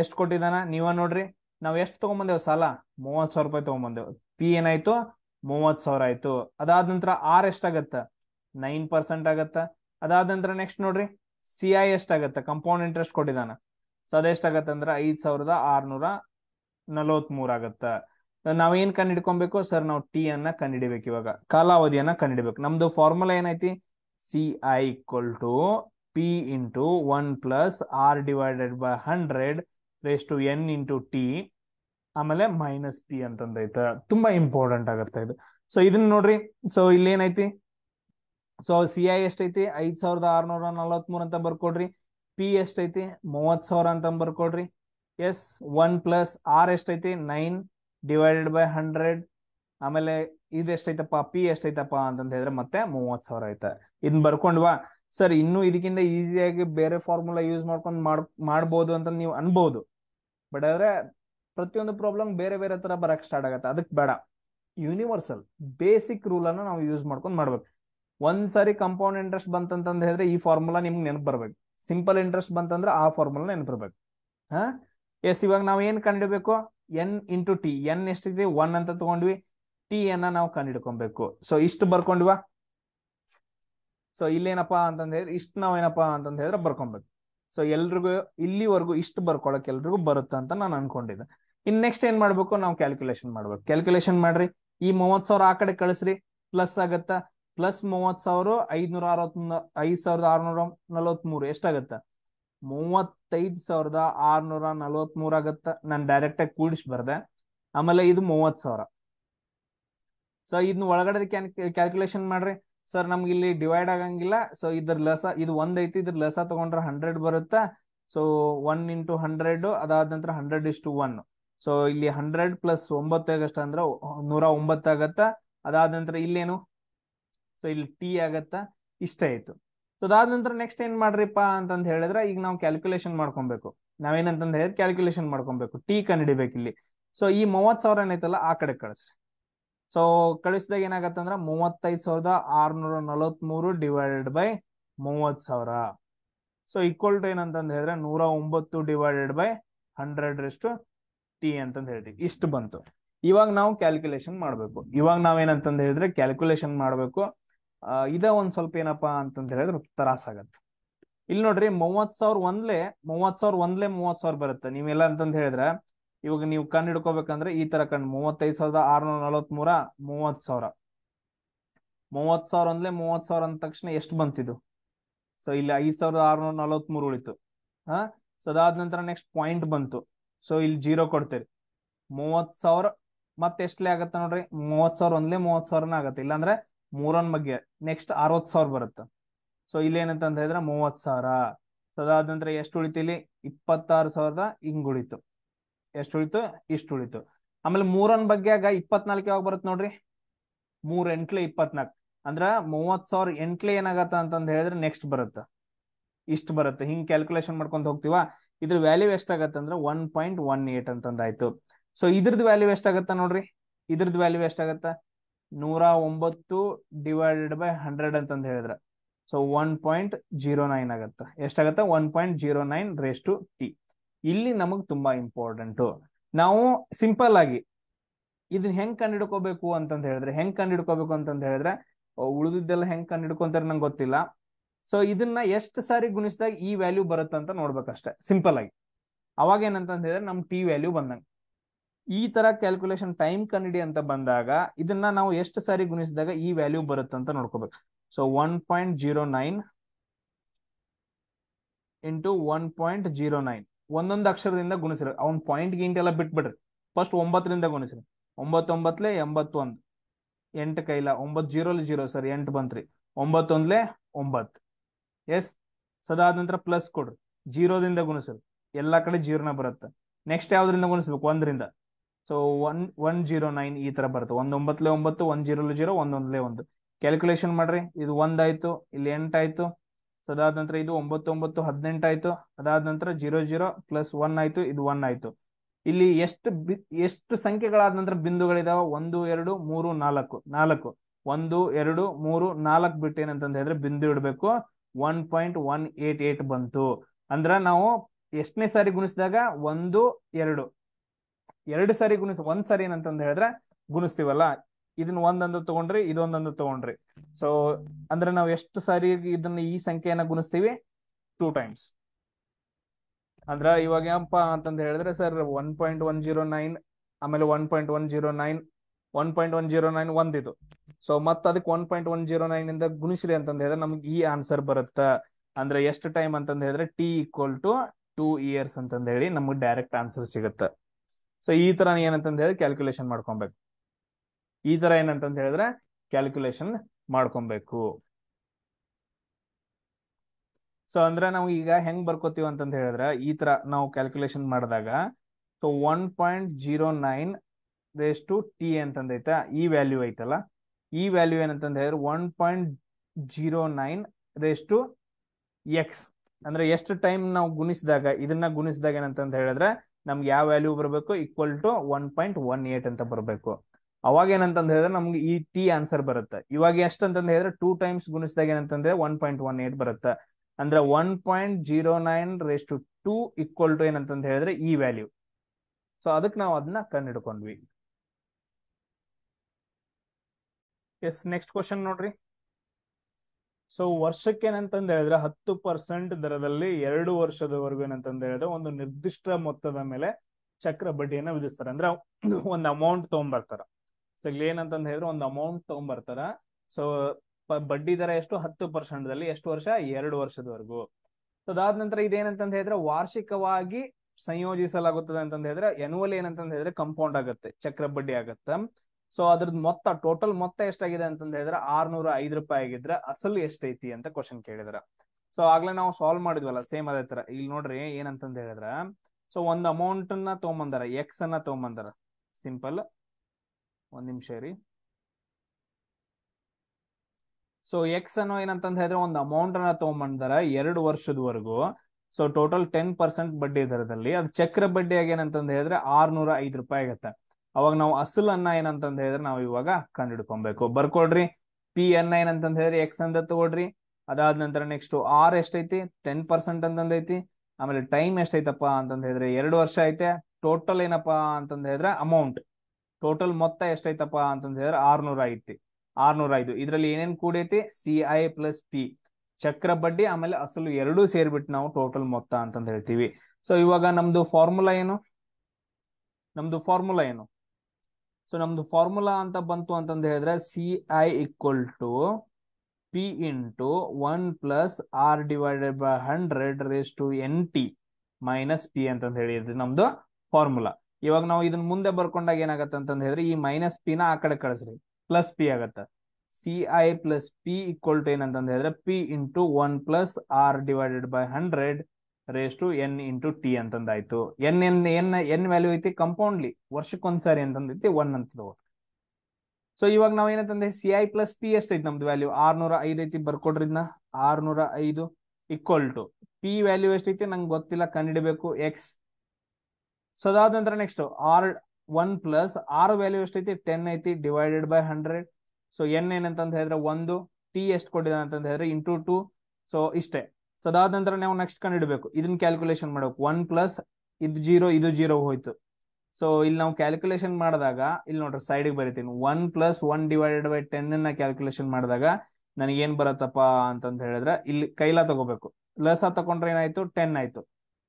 ಎಷ್ಟ್ ಕೊಟ್ಟಿದಾನ ನೀವ ನೋಡ್ರಿ ನಾವ್ ಎಷ್ಟ್ ತಗೊಂಬಂದೇವ್ ಸಾಲ ಮೂವತ್ ಸಾವಿರ ರೂಪಾಯಿ ತಗೊಂಬಂದೇವ್ ಪಿ ಏನಾಯ್ತು ಮೂವತ್ ಸಾವಿರ ಆಯ್ತು ಅದಾದ ನಂತರ ಆರ್ ಎಷ್ಟಾಗತ್ತ ನೈನ್ ಪರ್ಸೆಂಟ್ ಆಗತ್ತ ಅದಾದ ನಂತರ ನೆಕ್ಸ್ಟ್ ನೋಡ್ರಿ ಸಿ ಐ ಎಷ್ಟಾಗತ್ತ ಕಂಪೌಂಡ್ ಇಂಟ್ರೆಸ್ಟ್ ಕೊಟ್ಟಿದಾನ ಸೊ ಅಂದ್ರೆ ಐದ್ ಸಾವಿರದ ಆರ್ನೂರ ನಲವತ್ ಮೂರ್ ಆಗತ್ತ ನಾವೇನ್ ಕಂಡು ಹಿಡ್ಕೊಬೇಕು ಸರ್ ನಾವು ಟಿ ಅನ್ನ ಕಂಡು ಇವಾಗ ಕಾಲಾವಧಿಯನ್ನ ಕಂಡು ನಮ್ದು ಫಾರ್ಮುಲಾ ಏನೈತಿ C I equal to P into one plus R divided by hundred raise to N into T ಆಮೇಲೆ ಮೈನಸ್ ಪಿ ಅಂತಂದೈತೆ ತುಂಬಾ ಇಂಪಾರ್ಟೆಂಟ್ ಆಗತ್ತೆ ಇದು ಸೊ ಇದನ್ನ ನೋಡ್ರಿ ಸೊ ಇಲ್ಲಿ ಏನೈತಿ ಸೊ ಸಿ ಐ ಎಷ್ಟೈತಿ ಐದ್ ಸಾವಿರದ ಆರ್ನೂರ ಮೂರ್ ಅಂತ ಬರ್ಕೊಡ್ರಿ ಪಿ ಎಷ್ಟೈತಿ ಮೂವತ್ ಸಾವಿರ ಅಂತ ಬರ್ಕೊಡ್ರಿ ಎಸ್ ಒನ್ ಪ್ಲಸ್ ಆರ್ ಎಷ್ಟೈತಿ ನೈನ್ ಡಿವೈಡೆಡ್ ಬೈ ಹಂಡ್ರೆಡ್ ಆಮೇಲೆ ಇದು ಎಷ್ಟೈತಪ್ಪ ಪಿ ಎಷ್ಟೈತಪ್ಪ ಅಂತ ಹೇಳಿದ್ರೆ ಮತ್ತೆ ಮೂವತ್ ಸಾವಿರ ಐತೆ ಇದನ್ ಬರ್ಕೊಂಡ್ವಾ ಸರ್ ಇನ್ನು ಇದಕ್ಕಿಂತ ಈಸಿಯಾಗಿ ಬೇರೆ ಫಾರ್ಮುಲಾ ಯೂಸ್ ಮಾಡ್ಕೊಂಡು ಮಾಡ್ ಮಾಡ್ಬೋದು ಅಂತ ನೀವು ಅನ್ಬೋದು ಬಟ್ ಆದ್ರೆ ಪ್ರತಿಯೊಂದು ಪ್ರಾಬ್ಲಮ್ ಬೇರೆ ಬೇರೆ ತರ ಬರಕ್ ಸ್ಟಾರ್ಟ್ ಆಗತ್ತೆ ಅದಕ್ಕೆ ಬೇಡ ಯೂನಿವರ್ಸಲ್ ಬೇಸಿಕ್ ರೂಲ್ ಅನ್ನ ನಾವು ಯೂಸ್ ಮಾಡ್ಕೊಂಡು ಮಾಡ್ಬೇಕು ಒಂದ್ಸರಿ ಕಂಪೌಂಡ್ ಇಂಟ್ರೆಸ್ಟ್ ಬಂತ ಹೇಳಿದ್ರೆ ಈ ಫಾರ್ಮುಲಾ ನಿಮ್ಗೆ ನೆನಪು ಬರ್ಬೇಕು ಸಿಂಪಲ್ ಇಂಟ್ರೆಸ್ಟ್ ಬಂತಂದ್ರೆ ಆ ಫಾರ್ಮುಲಾ ನೆನಪಿರ್ಬೇಕು ಹಾ ಎಸ್ ಇವಾಗ ನಾವು ಏನ್ ಕಂಡಿಡಬೇಕು ಎನ್ ಇಂಟು ಟಿ ಎನ್ ಎಷ್ಟಿದೆ ಒನ್ ಅಂತ ತಗೊಂಡ್ವಿ ಟಿ ಅನ್ನ ನಾವು ಕಂಡಿಡ್ಕೊಬೇಕು ಸೊ ಇಷ್ಟು ಬರ್ಕೊಂಡ್ವಾ ಸೊ ಇಲ್ಲೇನಪ್ಪಾ ಅಂತಂದ ಹೇಳಿ ಇಷ್ಟು ನಾವು ಏನಪ್ಪಾ ಅಂತಂದ ಹೇಳಿದ್ರೆ ಬರ್ಕೊಬೇಕು ಸೊ ಎಲ್ರಿಗೂ ಇಲ್ಲಿವರೆಗೂ ಇಷ್ಟು ಬರ್ಕೊಳಕ್ ಎಲ್ರಿಗೂ ಬರುತ್ತೆ ಅಂತ ನಾನು ಅನ್ಕೊಂಡಿದ್ದೆ ಇನ್ ನೆಕ್ಸ್ಟ್ ಏನ್ ಮಾಡ್ಬೇಕು ನಾವು ಕ್ಯಾಲ್ಕುಲೇಷನ್ ಮಾಡ್ಬೇಕು ಕ್ಯಾಲ್ಕುಲೇಷನ್ ಮಾಡ್ರಿ ಈ ಮೂವತ್ ಸಾವಿರ ಆ ಕಡೆ ಕಳಿಸ್ರಿ ಪ್ಲಸ್ ಆಗತ್ತ ಪ್ಲಸ್ ಮೂವತ್ ಸಾವಿರ ಐದ್ನೂರ ಅರವತ್ ಐದ್ ಸಾವಿರದ ಆರ್ನೂರ ನಲವತ್ ಮೂರು ಎಷ್ಟಾಗತ್ತ ಮೂವತ್ತೈದ್ ಸಾವಿರದ ಆರ್ನೂರ ನಲವತ್ ಮೂರ್ ಆಗತ್ತ ನಾನ್ ಡೈರೆಕ್ಟ್ ಆಗಿ ಕೂಡಿಸ್ ಬರ್ದೆ ಆಮೇಲೆ ಇದು ಮೂವತ್ ಸಾವಿರ ಸೊ ಇದನ್ನ ಒಳಗಡೆ ಕ್ಯಾಲ್ಕುಲೇಷನ್ ಮಾಡ್ರಿ ಸರ್ ನಮ್ಗೆ ಇಲ್ಲಿ ಡಿವೈಡ್ ಆಗಂಗಿಲ್ಲ ಸೊ ಇದ್ರ ಲಸ ಇದು ಒಂದ್ ಐತಿ ಇದ್ರ ಲಸ ತಗೊಂಡ್ರೆ ಹಂಡ್ರೆಡ್ ಬರುತ್ತಾ ಸೊ ಒನ್ ಇಂಟು ಹಂಡ್ರೆಡ್ ಅದಾದ ನಂತರ ಹಂಡ್ರೆಡ್ ಇಷ್ಟು ಒನ್ ಸೊ ಇಲ್ಲಿ ಹಂಡ್ರೆಡ್ ಪ್ಲಸ್ ಒಂಬತ್ತಾಗಷ್ಟ ಅಂದ್ರೆ ನೂರ ಒಂಬತ್ತು ಒಂಬತ್ತಾಗತ್ತ ಅದಾದ ನಂತರ ಇಲ್ಲೇನು ಸೊ ಇಲ್ಲಿ ಟಿ ಆಗತ್ತ ಇಷ್ಟ ಆಯ್ತು ಸೊ ಅದಾದ ನಂತರ ನೆಕ್ಸ್ಟ್ ಏನ್ ಮಾಡ್ರಿಪ್ಪ ಅಂತಂದ್ ಹೇಳಿದ್ರೆ ಈಗ ನಾವು ಕ್ಯಾಲ್ಕುಲೇಷನ್ ಮಾಡ್ಕೊಬೇಕು ನಾವೇನಂತಂದ್ ಹೇಳಿದ್ರೆ ಕ್ಯಾಲ್ಕುಲೇಷನ್ ಮಾಡ್ಕೊಬೇಕು ಟಿ ಕಂಡಿಡಿಬೇಕು ಇಲ್ಲಿ ಸೊ ಈ ಮೂವತ್ ಸಾವಿರ ಏನೈತಲ್ಲ ಆ ಕಡೆ ಕಳಿಸ್ರಿ ಸೊ ಕಳಿಸಿದಾಗ ಏನಾಗತ್ತಂದ್ರ ಮೂವತ್ತೈದು ಸಾವಿರದ ಆರ್ನೂರ ನಲವತ್ಮೂರು ಡಿವೈಡೆಡ್ ಬೈ ಮೂವತ್ ಸಾವಿರ ಸೊ ಈಕ್ವಲ್ ಟು ಏನಂತಂದ್ ಹೇಳಿದ್ರೆ ನೂರ ಒಂಬತ್ತು ಡಿವೈಡೆಡ್ ಬೈ ಹಂಡ್ರೆಡ್ ರಷ್ಟು ಟಿ ಅಂತಂದು ಹೇಳ್ತೀವಿ ಇಷ್ಟು ಬಂತು ಇವಾಗ ನಾವು ಕ್ಯಾಲ್ಕುಲೇಷನ್ ಮಾಡ್ಬೇಕು ಇವಾಗ ನಾವೇನಂತಂದು ಹೇಳಿದ್ರೆ ಕ್ಯಾಲ್ಕುಲೇಷನ್ ಮಾಡಬೇಕು ಇದ ಒಂದ್ ಸ್ವಲ್ಪ ಏನಪ್ಪಾ ಅಂತಂದು ಹೇಳಿದ್ರೆ ತರಾಸಾಗತ್ತೆ ಇಲ್ಲಿ ನೋಡ್ರಿ ಮೂವತ್ ಸಾವಿರ ಒಂದ್ಲೆ ಮೂವತ್ ಸಾವಿರ ಒಂದ್ಲೇ ಮೂವತ್ ಸಾವಿರ ಬರುತ್ತೆ ನೀವೆಲ್ಲ ಅಂತಂದ್ ಹೇಳಿದ್ರೆ ಇವಾಗ ನೀವು ಕಣ್ ಹಿಡ್ಕೋಬೇಕಂದ್ರೆ ಈ ತರ ಕಣ್ ಮೂವತ್ತೈದು ಸಾವಿರದ ಆರ್ನೂರ ನಲವತ್ ಮೂರ ಮೂವತ್ ಸಾವಿರ ಮೂವತ್ ಸಾವಿರ ಒಂದ್ಲೆ ಮೂವತ್ ಸಾವಿರ ಅಂದ ತಕ್ಷಣ ಎಷ್ಟು ಬಂತಿದ್ವು ಸೊ ಇಲ್ಲಿ ಐದ್ ಸಾವಿರದ ಆರ್ನೂರ ನಲವತ್ ನಲವತ್ಮೂರು ಉಳಿತು ಹಾ ಸೊ ಅದಾದ ನಂತರ ನೆಕ್ಸ್ಟ್ ಪಾಯಿಂಟ್ ಬಂತು ಸೊ ಇಲ್ಲಿ ಜೀರೋ ಕೊಡ್ತೀರಿ ಮೂವತ್ ಸಾವಿರ ಮತ್ತೆ ಎಷ್ಟಲೇ ಆಗತ್ತೆ ನೋಡ್ರಿ ಮೂವತ್ ಸಾವಿರ ಒಂದ್ಲೇ ಮೂವತ್ ಸಾವಿರನ ಆಗತ್ತೆ ಇಲ್ಲಾಂದ್ರೆ ಮೂರನ್ ಬಗ್ಗೆ ನೆಕ್ಸ್ಟ್ ಅರವತ್ ಸಾವಿರ ಬರುತ್ತೆ ಸೊ ಇಲ್ಲಿ ಏನಂತ ಹೇಳಿದ್ರೆ ಮೂವತ್ ಸಾವಿರ ಸೊ ಅದಾದ ನಂತರ ಎಷ್ಟು ಉಳಿತೀಲಿ ಇಪ್ಪತ್ತಾರು ಸಾವಿರದ ಹಿಂಗ್ ಉಳಿತು ಎಷ್ಟು ಉಳಿತು ಇಷ್ಟು ಉಳಿತು ಆಮೇಲೆ ಮೂರನ್ ಬಗ್ಗೆ ಆಗ ಇಪ್ಪತ್ನಾಲ್ಕು ಯಾವಾಗ ಬರುತ್ತೆ ನೋಡ್ರಿ ಮೂರ್ ಎಂಟ್ಲೆ ಇಪ್ಪತ್ನಾಲ್ಕು ಅಂದ್ರ ಮೂವತ್ ಸಾವಿರ ಎಂಟ್ಲೆ ಏನಾಗತ್ತ ಅಂತಂದ್ ಹೇಳಿದ್ರೆ ನೆಕ್ಸ್ಟ್ ಬರುತ್ತೆ ಇಷ್ಟು ಬರುತ್ತೆ ಹಿಂಗ್ ಕ್ಯಾಲ್ಕುಲೇಷನ್ ಮಾಡ್ಕೊಂತ ಹೋಗ್ತಿವ ಇದ್ರ ವ್ಯಾಲ್ಯೂ ಎಷ್ಟಾಗತ್ತೆ ಅಂದ್ರೆ ಒನ್ ಪಾಯಿಂಟ್ ಒನ್ ಏಟ್ ಅಂತಂದಾಯ್ತು ಸೊ ಇದ್ರದ್ ವ್ಯಾಲ್ಯೂ ಎಷ್ಟಾಗತ್ತ ನೋಡ್ರಿ ಇದ್ರದ್ ವ್ಯಾಲ್ಯೂ ಎಷ್ಟಾಗತ್ತ ನೂರ ಒಂಬತ್ತು ಡಿವೈಡೆಡ್ ಬೈ ಹಂಡ್ರೆಡ್ ಅಂತಂದು ಹೇಳಿದ್ರ so one point zero nine ಆಗತ್ತ ಎಷ್ಟಾಗತ್ತ one point zero nine raise to T ಇಲ್ಲಿ ನಮಗ್ ತುಂಬಾ ಇಂಪಾರ್ಟೆಂಟು ನಾವು ಸಿಂಪಲ್ ಆಗಿ ಇದನ್ನ ಹೆಂಗ್ ಕಂಡು ಹಿಡ್ಕೋಬೇಕು ಅಂತಂದ್ ಹೇಳಿದ್ರೆ ಹೆಂಗ್ ಕಂಡು ಹಿಡ್ಕೋಬೇಕು ಅಂತಂದ್ ಹೇಳಿದ್ರೆ ಉಳಿದಿದ್ದೆಲ್ಲ ಹೆಂಗ್ ಕಂಡು ಹಿಡ್ಕೊಂತಾರೆ ನಂಗೆ ಗೊತ್ತಿಲ್ಲ ಸೊ ಇದನ್ನ ಎಷ್ಟು ಸಾರಿ ಗುಣಿಸಿದಾಗ ಈ ವ್ಯಾಲ್ಯೂ ಬರುತ್ತೆ ಅಂತ ನೋಡ್ಬೇಕಷ್ಟೆ ಸಿಂಪಲ್ ಆಗಿ ಅವಾಗ ಏನಂತ ಹೇಳಿದ್ರೆ ನಮ್ ಟಿ ವ್ಯಾಲ್ಯೂ ಬಂದಂಗೆ ಈ ತರ ಕ್ಯಾಲ್ಕುಲೇಷನ್ ಟೈಮ್ ಕನ್ನಡಿ ಅಂತ ಬಂದಾಗ ಇದನ್ನ ನಾವು ಎಷ್ಟು ಸಾರಿ ಗುಣಿಸಿದಾಗ ಈ ವ್ಯಾಲ್ಯೂ ಬರುತ್ತೆ ಅಂತ ನೋಡ್ಕೋಬೇಕು so one point zero nine into one point zero nine ಒಂದೊಂದು ಅಕ್ಷರದಿಂದ ಗುಣಿಸ್ರಿ ಅವ್ನ ಪಾಯಿಂಟ್ ಗಿಂಟೆಲ್ಲ ಬಿಟ್ಬಿಡ್ರಿ ಫಸ್ಟ್ ಒಂಬತ್ತರಿಂದ ಗುಣಿಸ್ರಿ ಒಂಬತ್ತೊಂಬತ್ಲೆ ಎಂಬತ್ತೊಂದು ಎಂಟು ಕೈಲ ಒಂಬತ್ತು ಜೀರೋಲಿ ಜೀರೋ ಸರ್ ಎಂಟು ಬಂತ್ರಿ ಒಂಬತ್ತೊಂದ್ಲೆ ಒಂಬತ್ತು ಎಸ್ ಸದಾದ ನಂತರ ಪ್ಲಸ್ ಕೊಡ್ರಿ ಜೀರೋದಿಂದ ಗುಣಿಸ್ರಿ ಎಲ್ಲಾ ಕಡೆ ಜೀರೋನ ಬರುತ್ತೆ ನೆಕ್ಸ್ಟ್ ಯಾವ್ದ್ರಿಂದ ಗುಣಿಸ್ಬೇಕು ಒಂದರಿಂದ so one one zero nine ಈ ತರ ಬರುತ್ತೆ ಒಂದ್ ಒಂಬತ್ತಲೇ ಒಂಬತ್ತು ಜೀರೋಲು ಜೀರೋ ಜೀರೋ ಒಂದ್ಲೆ ಒಂದು ಕ್ಯಾಲ್ಕುಲೇಷನ್ ಮಾಡ್ರಿ ಇದು ಒಂದಾಯ್ತು ಇಲ್ಲಿ ಎಂಟಾಯ್ತು ಸೊ ಅದಾದ ನಂತರ ಇದು ಒಂಬತ್ತು ಒಂಬತ್ತು ಹದಿನೆಂಟಾಯ್ತು ಅದಾದ ನಂತರ ಜೀರೋ ಜೀರೋ ಪ್ಲಸ್ ಒನ್ ಆಯ್ತು ಇದು ಒನ್ ಆಯ್ತು ಇಲ್ಲಿ ಎಷ್ಟು ಬಿ ಎಷ್ಟು ಸಂಖ್ಯೆಗಳಾದ ನಂತರ ಬಿಂದುಗಳಿದಾವ ಒಂದು ಎರಡು ಮೂರು ನಾಲ್ಕು ನಾಲ್ಕು ಒಂದು ಎರಡು ಮೂರು ನಾಲ್ಕು ಬಿಟ್ಟು ಏನಂತಂದ್ರೆ ಬಿಂದು ಇಡಬೇಕು one point one eight eight ಬಂತು ಅಂದ್ರ ನಾವು ಎಷ್ಟನೇ ಸಾರಿ ಗುಣಿಸಿದಾಗ ಒಂದು ಎರಡು ಎರಡು ಸಾರಿ ಗುಣಿಸ್ ಒಂದ್ ಸಾರಿ ಏನಂತಂದು ಹೇಳಿದ್ರೆ ಗುಣಿಸ್ತೀವಲ್ಲ ಇದನ್ನ ಒಂದಂದು ತಗೊಂಡ್ರಿ ಅಂದ್ ತಗೊಂಡ್ರಿ ಸೊ ಅಂದ್ರೆ ನಾವು ಎಷ್ಟ್ ಸಾರಿ ಇದನ್ನ ಈ ಸಂಖ್ಯೆಯನ್ನ ಗುಣಿಸ್ತೀವಿ ಟೂ ಟೈಮ್ಸ್ ಅಂದ್ರ ಇವಾಗ ಏನಪ್ಪ ಅಂತಂದ್ ಹೇಳಿದ್ರೆ sir one point one zero nine ಆಮೇಲೆ one point one zero nine one point one zero nine ಒಂದ್ ಇದು ಸೊ ಮತ್ತ ಅದಕ್ಕೆ one point one zero nine ಇಂದ ಗುಣಿಸ್ರಿ ಅಂತ ಹೇಳಿದ್ರೆ ನಮ್ಗೆ ಈ ಆನ್ಸರ್ ಬರುತ್ತ ಅಂದ್ರೆ ಎಷ್ಟು ಟೈಮ್ ಅಂತಂದ ಹೇಳಿದ್ರೆ T equal to two years ಅಂತ ಹೇಳಿ ನಮ್ಗೆ ಡೈರೆಕ್ಟ್ ಆನ್ಸರ್ ಸಿಗುತ್ತೆ ಸೊ ಈ ತರ ಏನಂತ ಹೇಳಿ ಕ್ಯಾಲ್ಕುಲೇಷನ್ ಮಾಡ್ಕೊಬೇಕು ಈ ತರ ಏನಂತ ಹೇಳಿದ್ರೆ ಕ್ಯಾಲ್ಕುಲೇಷನ್ ಮಾಡ್ಕೊಬೇಕು ಸೊ ಅಂದ್ರೆ ನಾವು ಈಗ ಹೆಂಗ್ ಬರ್ಕೋತೀವಿ ಅಂತಂದ ಹೇಳಿದ್ರೆ ಈ ತರ ನಾವು ಕ್ಯಾಲ್ಕುಲೇಷನ್ ಮಾಡಿದಾಗ so one point zero nine to T ಅಂತಂದೈತ ಈ ವ್ಯಾಲ್ಯೂ ಐತಲ್ಲ ಈ ವ್ಯಾಲ್ಯೂ ಏನಂತ ಹೇಳಿದ್ರೆ one point zero nine raise to X ಅಂದ್ರೆ ಎಷ್ಟು ಟೈಮ್ ನಾವು ಗುಣಿಸಿದಾಗ ಇದನ್ನ ಗುಣಿಸಿದಾಗ ಏನಂತಂದ ಹೇಳಿದ್ರೆ ನಮ್ಗೆ ಯಾವ ವ್ಯಾಲ್ಯೂ ಬರಬೇಕು equal to one point one eight ಅಂತ ಬರಬೇಕು ಅವಾಗ ಏನಂತಂದ ಹೇಳಿದ್ರೆ ನಮ್ಗೆ ಈ ಟಿ ಆನ್ಸರ್ ಬರುತ್ತೆ ಇವಾಗ ಎಷ್ಟು ಅಂತಂದು ಹೇಳಿದ್ರೆ ಟೂ ಟೈಮ್ಸ್ ಗುಣಿಸಿದಾಗ ಏನಂತಂದ್ರೆ ಒನ್ ಪಾಯಿಂಟ್ ಒನ್ ಏಟ್ ಬರುತ್ತೆ ಅಂದ್ರೆ one point zero nine raise to two equal to ಏನಂತಂದು ಹೇಳಿದ್ರೆ ಈ ವ್ಯಾಲ್ಯೂ ಸೊ ಅದಕ್ಕೆ ನಾವು ಅದನ್ನ ಕಂಡು ಹಿಡ್ಕೊಂಡ್ವಿ ಎಸ್ ನೆಕ್ಸ್ಟ್ ಕ್ವಶನ್ ನೋಡ್ರಿ ಸೊ ವರ್ಷಕ್ಕೆ ಏನಂತಂದ ಹೇಳಿದ್ರೆ ಹತ್ತು ಪರ್ಸೆಂಟ್ ದರದಲ್ಲಿ ಎರಡು ವರ್ಷದವರೆಗೂ ಏನಂತಂದ ಹೇಳಿದ್ರೆ ಒಂದು ನಿರ್ದಿಷ್ಟ ಮೊತ್ತದ ಮೇಲೆ ಚಕ್ರ ಬಡ್ಡಿಯನ್ನ ವಿಧಿಸ್ತಾರೆ ಅಂದ್ರೆ ಒಂದು ಅಮೌಂಟ್ ತಗೊಂಡ್ಬರ್ತಾರ ಸೊ ಇಲ್ಲಿ ಏನಂತ ಹೇಳಿದ್ರೆ ಒಂದು ಅಮೌಂಟ್ ತಗೊಂಡ್ಬರ್ತಾರ ಸೊ ಬಡ್ಡಿ ದರ ಎಷ್ಟು ಹತ್ತು ಪರ್ಸೆಂಟ್ ದಲ್ಲಿ ಎಷ್ಟು ವರ್ಷ ಎರಡು ವರ್ಷದವರೆಗೂ ಅದಾದ ನಂತರ ಇದೇನಂತ ಹೇಳಿದ್ರೆ ವಾರ್ಷಿಕವಾಗಿ ಸಂಯೋಜಿಸಲಾಗುತ್ತದೆ ಅಂತ ಹೇಳಿದ್ರೆ ಏನಂತ ಏನಂತ ಹೇಳಿದ್ರೆ ಕಂಪೌಂಡ್ ಆಗುತ್ತೆ ಚಕ್ರ ಬಡ್ಡಿ ಆಗುತ್ತೆ ಸೊ ಅದ್ರದ್ ಮೊತ್ತ ಟೋಟಲ್ ಮೊತ್ತ ಎಷ್ಟಾಗಿದೆ ಅಂತಂದ ಹೇಳಿದ್ರೆ ಆರ್ನೂರ ಐದು ರೂಪಾಯಿ ಆಗಿದ್ರೆ ಅಸಲು ಎಷ್ಟೈತಿ ಅಂತ ಕ್ವಶನ್ ಕೇಳಿದ್ರ ಸೊ ಆಗ್ಲೇ ನಾವು ಸಾಲ್ವ್ ಮಾಡಿದ್ವಲ್ಲ ಸೇಮ್ ಅದೇ ತರ ಇಲ್ಲಿ ನೋಡ್ರಿ ಏನಂತಂದ ಹೇಳಿದ್ರ ಸೊ ಒಂದ್ ಅಮೌಂಟ್ ನ ತಗೊಂಬಂದಾರ ಎಕ್ಸ್ ಅನ್ನ ತಗೊಂಬಂದಾರ ಸಿಂಪಲ್ ಒಂದ್ ನಿಮಿಷ ರೀ ಸೊ ಎಕ್ಸ್ ಅನ್ನೋ ಏನಂತಂದ ಹೇಳಿದ್ರೆ ಒಂದ್ ಅಮೌಂಟ್ ಅನ್ನ ತಗೊಂಬಂದಾರ ಎರಡು ವರ್ಷದವರೆಗೂ ಸೊ ಟೋಟಲ್ ಟೆನ್ ಪರ್ಸೆಂಟ್ ಬಡ್ಡಿ ದರದಲ್ಲಿ ಅದು ಚಕ್ರ ಬಡ್ಡಿ ಆಗೇನಂತಂದ ಹೇಳಿದ್ರೆ ಆರ್ನೂರ ಐದು ರೂಪಾಯಿ ಆಗತ್ತೆ ಅವಾಗ ನಾವು ಅನ್ನ ಏನಂತ ಹೇಳಿದ್ರೆ ನಾವು ಇವಾಗ ಕಂಡು ಬರ್ಕೊಡ್ರಿ ಪಿ ಎನ್ ಐನ್ ಅಂತ ಹೇಳಿದ್ರೆ ಎಕ್ಸ್ ಅಂತ ತಗೊಳ್ರಿ ಅದಾದ ನಂತರ ನೆಕ್ಸ್ಟ್ ಆರ್ ಎಷ್ಟೈತಿ ಟೆನ್ ಪರ್ಸೆಂಟ್ ಅಂತಂದೈತಿ ಆಮೇಲೆ ಟೈಮ್ ಎಷ್ಟೈತಪ್ಪ ಅಂತ ಹೇಳಿದ್ರೆ ಎರಡು ವರ್ಷ ಐತೆ ಟೋಟಲ್ ಏನಪ್ಪಾ ಅಂತಂದ ಹೇಳಿದ್ರೆ ಅಮೌಂಟ್ ಟೋಟಲ್ ಮೊತ್ತ ಎಷ್ಟೈತಪ್ಪ ಅಂತ ಹೇಳಿದ್ರೆ ಆರ್ನೂರ ಐತಿ ಆರ್ನೂರ ಐದು ಇದ್ರಲ್ಲಿ ಏನೇನ್ ಕೂಡೈತಿ ಸಿ ಐ ಪ್ಲಸ್ ಪಿ ಚಕ್ರ ಬಡ್ಡಿ ಆಮೇಲೆ ಅಸಲು ಎರಡೂ ಸೇರ್ಬಿಟ್ಟು ನಾವು ಟೋಟಲ್ ಮೊತ್ತ ಅಂತಂದ ಹೇಳ್ತೀವಿ ಸೊ ಇವಾಗ ನಮ್ದು ಫಾರ್ಮುಲಾ ಏನು ನಮ್ದು ಫಾರ್ಮುಲಾ ಏನು ಸೊ ನಮ್ದು ಫಾರ್ಮುಲಾ ಅಂತ ಬಂತು ಅಂತಂದು ಹೇಳಿದ್ರೆ C I equal to P into one plus R divided by hundred raise to N T minus P ಅಂತಂದು ಹೇಳಿದ್ರೆ ನಮ್ದು ಫಾರ್ಮುಲಾ ಇವಾಗ ನಾವು ಇದನ್ನ ಮುಂದೆ ಬರ್ಕೊಂಡಾಗ ಏನಾಗತ್ತೆ ಅಂತಂದು ಹೇಳಿದ್ರೆ ಈ ಮೈನಸ್ ಪಿ ನ ಆ ಕಡೆ ಕಳಿಸ್ರಿ ಪ್ಲಸ್ ಪಿ ಆಗತ್ತೆ C I plus P equal to ಏನಂತಂದು ಹೇಳಿದ್ರೆ P into one plus R divided by hundred raise to N into T ಅಂತಂದಾಯ್ತು N N N N value ಐತಿ ಕಂಪೌಂಡ್ಲಿ ವರ್ಷಕ್ಕೊಂದ್ಸಾರಿ ಅಂತಂದೈತಿ ಒನ್ ಅಂತ ಸೊ ಇವಾಗ ನಾವ್ ಏನಂತಂದ್ರೆ ಸಿ ಐ ಪ್ಲಸ್ ಪಿ ಎಷ್ಟೈತಿ ನಮ್ದು ವ್ಯಾಲ್ಯೂ ಆರ್ನೂರ ಐದು ಐತಿ ಬರ್ಕೊಡ್ರಿ ಆರ್ನೂರ ಐದು ಈಕ್ವಲ್ ಟು ಪಿ ವ್ಯಾಲ್ಯೂ ಎಷ್ಟೈತಿ ನಂಗೆ ಗೊತ್ತಿಲ್ಲ ಕಂಡಿಡಬೇಕು ಎಕ್ಸ್ ಸೊ ಅದಾದ ನಂತರ next R one plus R value ಎಷ್ಟೈತಿ ಟೆನ್ ಐತಿ divided by hundred so N ಏನಂತ ಹೇಳಿದ್ರೆ ಒಂದು ಟಿ ಎಷ್ಟು ಕೊಟ್ಟಿದೆ ಅಂತ ಹೇಳಿದ್ರೆ ಇಂಟು ಟು ಸೊ ಇಷ್ಟೇ ಸೊ ಅದಾದ ನಂತರ ನಾವು ನೆಕ್ಸ್ಟ್ ಕಂಡು ಹಿಡಬೇಕು ಇದನ್ನ ಕ್ಯಾಲ್ಕುಲೇಷನ್ ಮಾಡಬೇಕು ಒನ್ ಪ್ಲಸ್ ಇದು ಜೀರೋ ಇದು ಜೀರೋ ಹೋಯ್ತು ಸೊ ಇಲ್ಲಿ ನಾವು ಕ್ಯಾಲ್ಕುಲೇಷನ್ ಮಾಡಿದಾಗ ಇಲ್ಲಿ ನೋಡ್ರಿ ಸೈಡ್ಗೆ ಬರೀತೀನಿ one plus one divided by ten ಅನ್ನ ಕ್ಯಾಲ್ಕುಲೇಷನ್ ಮಾಡಿದಾಗ ನನಗೆ ಏನ್ ಬರತ್ತಪ್ಪ ಅಂತ ಹೇಳಿದ್ರೆ ಇಲ್ಲಿ ಕೈಲ ತಗೋಬೇಕು ಲಸ ತಗೊಂಡ್ರೆ ಏನಾಯ್ತು ಟೆನ್ ಆಯ್ತು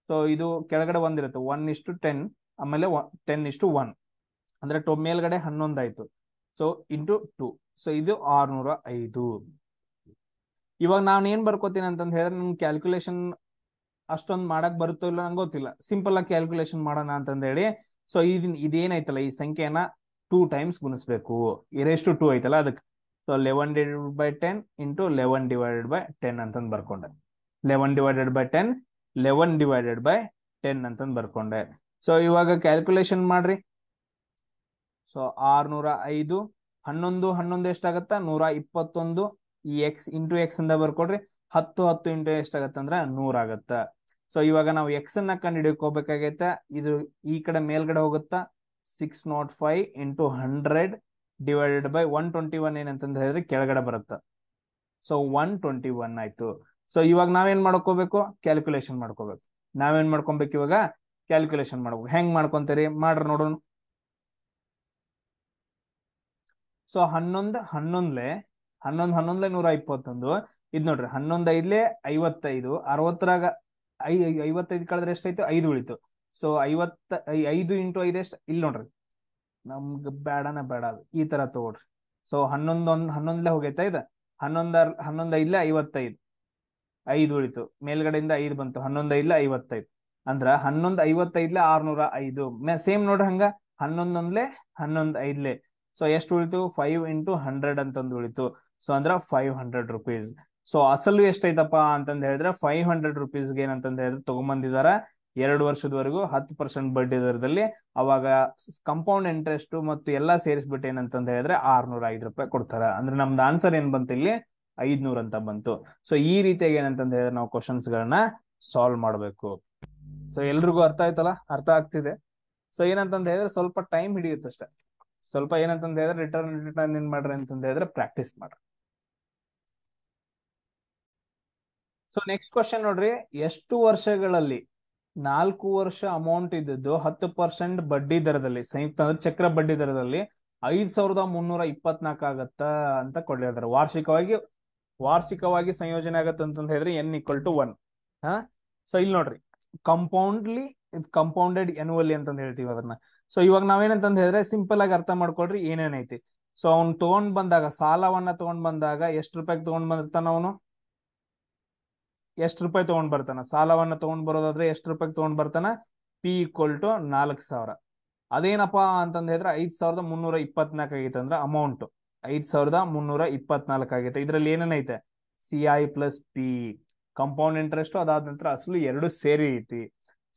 ಸೊ ಇದು ಕೆಳಗಡೆ ಒಂದಿರುತ್ತೆ ಒನ್ ಇಷ್ಟು ಟೆನ್ ಆಮೇಲೆ ಟೆನ್ ಇಷ್ಟು ಒನ್ ಅಂದ್ರೆ ಟೊ ಮೇಲ್ಗಡೆ ಹನ್ನೊಂದಾಯ್ತು ಸೊ ಇಂಟು ಟು ಸೊ ಇದು ಆರ್ನೂರ ಐದು ಇವಾಗ ನಾನು ಏನ್ ಬರ್ಕೋತೀನಿ ಅಂತಂದ್ ಹೇಳಿದ್ರೆ ನನ್ ಕ್ಯಾಲ್ಕುಲೇಷನ್ ಅಷ್ಟೊಂದು ಮಾಡಕ್ ಬರುತ್ತೋ ಇಲ್ಲ ನಂಗೆ ಗೊತ್ತಿಲ್ಲ ಸಿಂಪಲ್ ಆಗಿ ಕ್ಯಾಲ್ಕುಲೇಷನ್ ಮಾಡೋಣ ಅಂತಂದ ಹೇಳಿ ಸೊ ಇದನ್ ಇದೇನೈತಲ್ಲ ಈ ಸಂಖ್ಯೆನ ಟೂ ಟೈಮ್ಸ್ ಗುಣಿಸ್ಬೇಕು ಇರೇಸ್ ಟೂ ಐತಲ್ಲ ಅದಕ್ಕೆ so eleven divided by ten into eleven divided by ten ಅಂತಂದು ಬರ್ಕೊಂಡೆ eleven divided by ten eleven divided by ten ಅಂತಂದು ಬರ್ಕೊಂಡೆ ಸೊ ಇವಾಗ ಕ್ಯಾಲ್ಕುಲೇಷನ್ ಮಾಡ್ರಿ ಸೊ ಆರ್ನೂರ ಐದು ಹನ್ನೊಂದು ಹನ್ನೊಂದು ಎಷ್ಟಾಗತ್ತ ನೂರ ಇಪ್ಪತ್ತೊಂದು ಈ ಎಕ್ಸ್ ಇಂಟು ಎಕ್ಸ್ ಅಂತ ಬರ್ಕೊಡ್ರಿ ಹತ್ತು ಹತ್ತು ಇಂಟು ಅಂದ್ರೆ ನೂರ್ ಆಗತ್ತ ಸೊ ಇವಾಗ ನಾವು ಎಕ್ಸ್ ಅನ್ನ ಕಂಡು ಇದು ಈ ಕಡೆ ಮೇಲ್ಗಡೆ ಹೋಗುತ್ತಾ six nought five into hundred divided by one twenty one ಏನಂತಂದ್ರೆ ಹೇಳಿದ್ರೆ ಕೆಳಗಡೆ ಬರುತ್ತ ಸೊ ಒನ್ ಟ್ವೆಂಟಿ ಒನ್ ಆಯ್ತು ಸೊ ಇವಾಗ ನಾವೇನ್ ಮಾಡ್ಕೋಬೇಕು ಕ್ಯಾಲ್ಕುಲೇಷನ್ ಮಾಡ್ಕೋಬೇಕು ನಾವೇನ್ ಮಾಡ್ಕೊಬೇಕು ಇವಾಗ ಕ್ಯಾಲ್ಕುಲೇಷನ್ ಮಾಡ್ಬೇಕು ಹೆಂಗ್ ಮಾಡ್ಕೊಂತೀರಿ ಮಾಡ್ರಿ ನೋಡೋಣ ಸೊ ಹನ್ನೊಂದು ಹನ್ನೊಂದ್ಲೆ ಹನ್ನೊಂದ್ ಹನ್ನೊಂದ್ಲೆ ನೂರ ಇಪ್ಪತ್ತೊಂದು ಇದ್ ನೋಡ್ರಿ ಹನ್ನೊಂದ್ ಐದ್ಲೆ ಐವತ್ತೈದು ಅರವತ್ತರಾಗ ಐ ಐವತ್ತೈದ್ ಕಳೆದ್ರೆ ಎಷ್ಟೈತು ಐದು ಉಳಿತು ಸೊ ಐವತ್ತ ಐದು ಇಂಟು ಐದು ಎಷ್ಟು ಇಲ್ಲಿ ನೋಡ್ರಿ ನಮ್ಗ್ ಬೇಡನ ಬೇಡ ಅದು ಈ ತರ ತಗೊಳ್ರಿ ಸೊ ಹನ್ನೊಂದೊಂದ್ ಹನ್ನೊಂದ್ಲೆ ಹೋಗೈತಾ ಇದ ಹನ್ನೊಂದರ್ ಹನ್ನೊಂದ್ ಐದ್ಲೆ ಐವತ್ತೈದು ಐದು ಉಳಿತು ಮೇಲ್ಗಡೆಯಿಂದ ಐದು ಬಂತು ಹನ್ನೊಂದ್ ಐದ್ಲೆ ಐವತ್ತೈದು ಅಂದ್ರ ಹನ್ನೊಂದ್ ಐವತ್ತೈದ್ಲೆ ಆರ್ನೂರ ಐದು ಸೇಮ್ ನೋಡ್ರಿ ಹಂಗ ಹನ್ನೊಂದೊಂದ್ಲೆ ಹನ್ನೊಂದ್ ಐದ್ಲೆ ಸೊ ಎಷ್ಟು ಉಳಿತು ಫೈವ್ ಇಂಟು ಹಂಡ್ರೆಡ್ ಅಂತಂದು ಉಳಿತು ಸೊ ಅಂದ್ರ ಫೈವ್ ಹಂಡ್ರೆಡ್ ರುಪೀಸ್ ಸೊ ಅಸಲು ಎಷ್ಟೈತಪ್ಪ ಅಂತಂದ ಹೇಳಿದ್ರೆ ಫೈವ್ ಹಂಡ್ರೆಡ್ ರುಪೀಸ್ಗೆ ಏನಂತಂದ ಹೇಳಿದ್ರೆ ತಗೊಂಬಂದಿದ್ದಾರೆ ಎರಡು ವರ್ಷದವರೆಗೂ ಹತ್ತು ಪರ್ಸೆಂಟ್ ಬಡ್ಡಿ ದರದಲ್ಲಿ ಅವಾಗ ಕಂಪೌಂಡ್ ಇಂಟ್ರೆಸ್ಟ್ ಮತ್ತು ಎಲ್ಲಾ ಸೇರಿಸ್ಬಿಟ್ಟು ಏನಂತಂದ ಹೇಳಿದ್ರೆ ಆರ್ನೂರ ಐದು ರೂಪಾಯಿ ಕೊಡ್ತಾರೆ ಅಂದ್ರೆ ನಮ್ದು ಆನ್ಸರ್ ಏನ್ ಬಂತು ಇಲ್ಲಿ ಐದ್ನೂರ್ ಅಂತ ಬಂತು ಸೊ ಈ ರೀತಿಯಾಗಿ ಏನಂತಂದ ಹೇಳಿದ್ರೆ ನಾವು ಕ್ವಶನ್ಸ್ ಗಳನ್ನ ಸಾಲ್ವ್ ಮಾಡಬೇಕು ಸೊ ಎಲ್ರಿಗೂ ಅರ್ಥ ಆಯ್ತಲ್ಲ ಅರ್ಥ ಆಗ್ತಿದೆ ಸೊ ಏನಂತಂದ ಹೇಳಿದ್ರೆ ಸ್ವಲ್ಪ ಟೈಮ್ ಹಿಡಿಯುತ್ತಷ್ಟೇ ಸ್ವಲ್ಪ ಏನಂತಂದ ಹೇಳಿದ್ರೆ ರಿಟರ್ನ್ ರಿಟರ್ನ್ ಏನ್ ಮಾಡ್ರಿ ಅಂತಂದ್ರೆ ಹೇಳಿದ್ರೆ ಪ್ರಾಕ್ಟೀಸ್ ಮಾಡ್ರಿ ಸೊ ನೆಕ್ಸ್ಟ್ ಕ್ವಶನ್ ನೋಡ್ರಿ ಎಷ್ಟು ವರ್ಷಗಳಲ್ಲಿ ನಾಲ್ಕು ವರ್ಷ ಅಮೌಂಟ್ ಇದ್ದದ್ದು ಹತ್ತು ಪರ್ಸೆಂಟ್ ಬಡ್ಡಿ ದರದಲ್ಲಿ ಸಂಯುಕ್ತ ಚಕ್ರ ಬಡ್ಡಿ ದರದಲ್ಲಿ ಐದ್ ಸಾವಿರದ ಮುನ್ನೂರ ಇಪ್ಪತ್ನಾಲ್ಕು ಆಗತ್ತ ಅಂತ ಕೊಡ್ಲಿದ್ದಾರೆ ವಾರ್ಷಿಕವಾಗಿ ವಾರ್ಷಿಕವಾಗಿ ಸಂಯೋಜನೆ ಆಗತ್ತೆ ಅಂತ ಹೇಳಿದ್ರೆ ಎನ್ ಈಕ್ವಲ್ ಟು ಒನ್ ಹಾ ಸೊ ಇಲ್ಲಿ ನೋಡ್ರಿ ಕಂಪೌಂಡ್ಲಿ ಇದ್ ಕಂಪೌಂಡೆಡ್ ಎನ್ಯುವಲಿ ಅಂತ ಹೇಳ್ತೀವಿ ಅದನ್ನ ಸೊ ಇವಾಗ ನಾವೇನಂತ ಹೇಳಿದ್ರೆ ಸಿಂಪಲ್ ಆಗಿ ಅರ್ಥ ಮಾಡ್ಕೊಳ್ರಿ ಏನೇನೈತಿ ಸೊ ಅವ್ನು ತಗೊಂಡ್ ಬಂದಾಗ ಸಾಲವನ್ನ ತಗೊಂಡ್ ಬಂದಾಗ ಎಷ್ಟು ರೂಪಾಯಿಗೆ ತಗೊಂಡ್ ಬಂದಿರ್ತಾನ ಅವನು ಎಷ್ಟು ರೂಪಾಯಿ ತಗೊಂಡ್ ಬರ್ತಾನ ಸಾಲವನ್ನ ತಗೊಂಡ್ ಬರೋದಾದ್ರೆ ಎಷ್ಟು ರೂಪಾಯಿ ತಗೊಂಡ್ ಬರ್ತಾನ ಪಿ ಈಕ್ವಲ್ ಟು ನಾಲ್ಕು ಸಾವಿರ ಅದೇನಪ್ಪಾ ಅಂತಂದ ಹೇಳಿದ್ರೆ ಐದ್ ಸಾವಿರದ ಮುನ್ನೂರ ಇಪ್ಪತ್ನಾಲ್ಕ ಆಗೈತೆ ಅಂದ್ರೆ ಅಮೌಂಟ್ ಐದ್ ಸಾವಿರದ ಮುನ್ನೂರ ಇಪ್ಪತ್ನಾಲ್ಕ ಆಗೈತೆ ಇದ್ರಲ್ಲಿ ಏನೇನೈತೆ C I plus P compound interest ಅದಾದ ನಂತರ ಅಸಲು ಎರಡು ಸೇರಿ ಐತಿ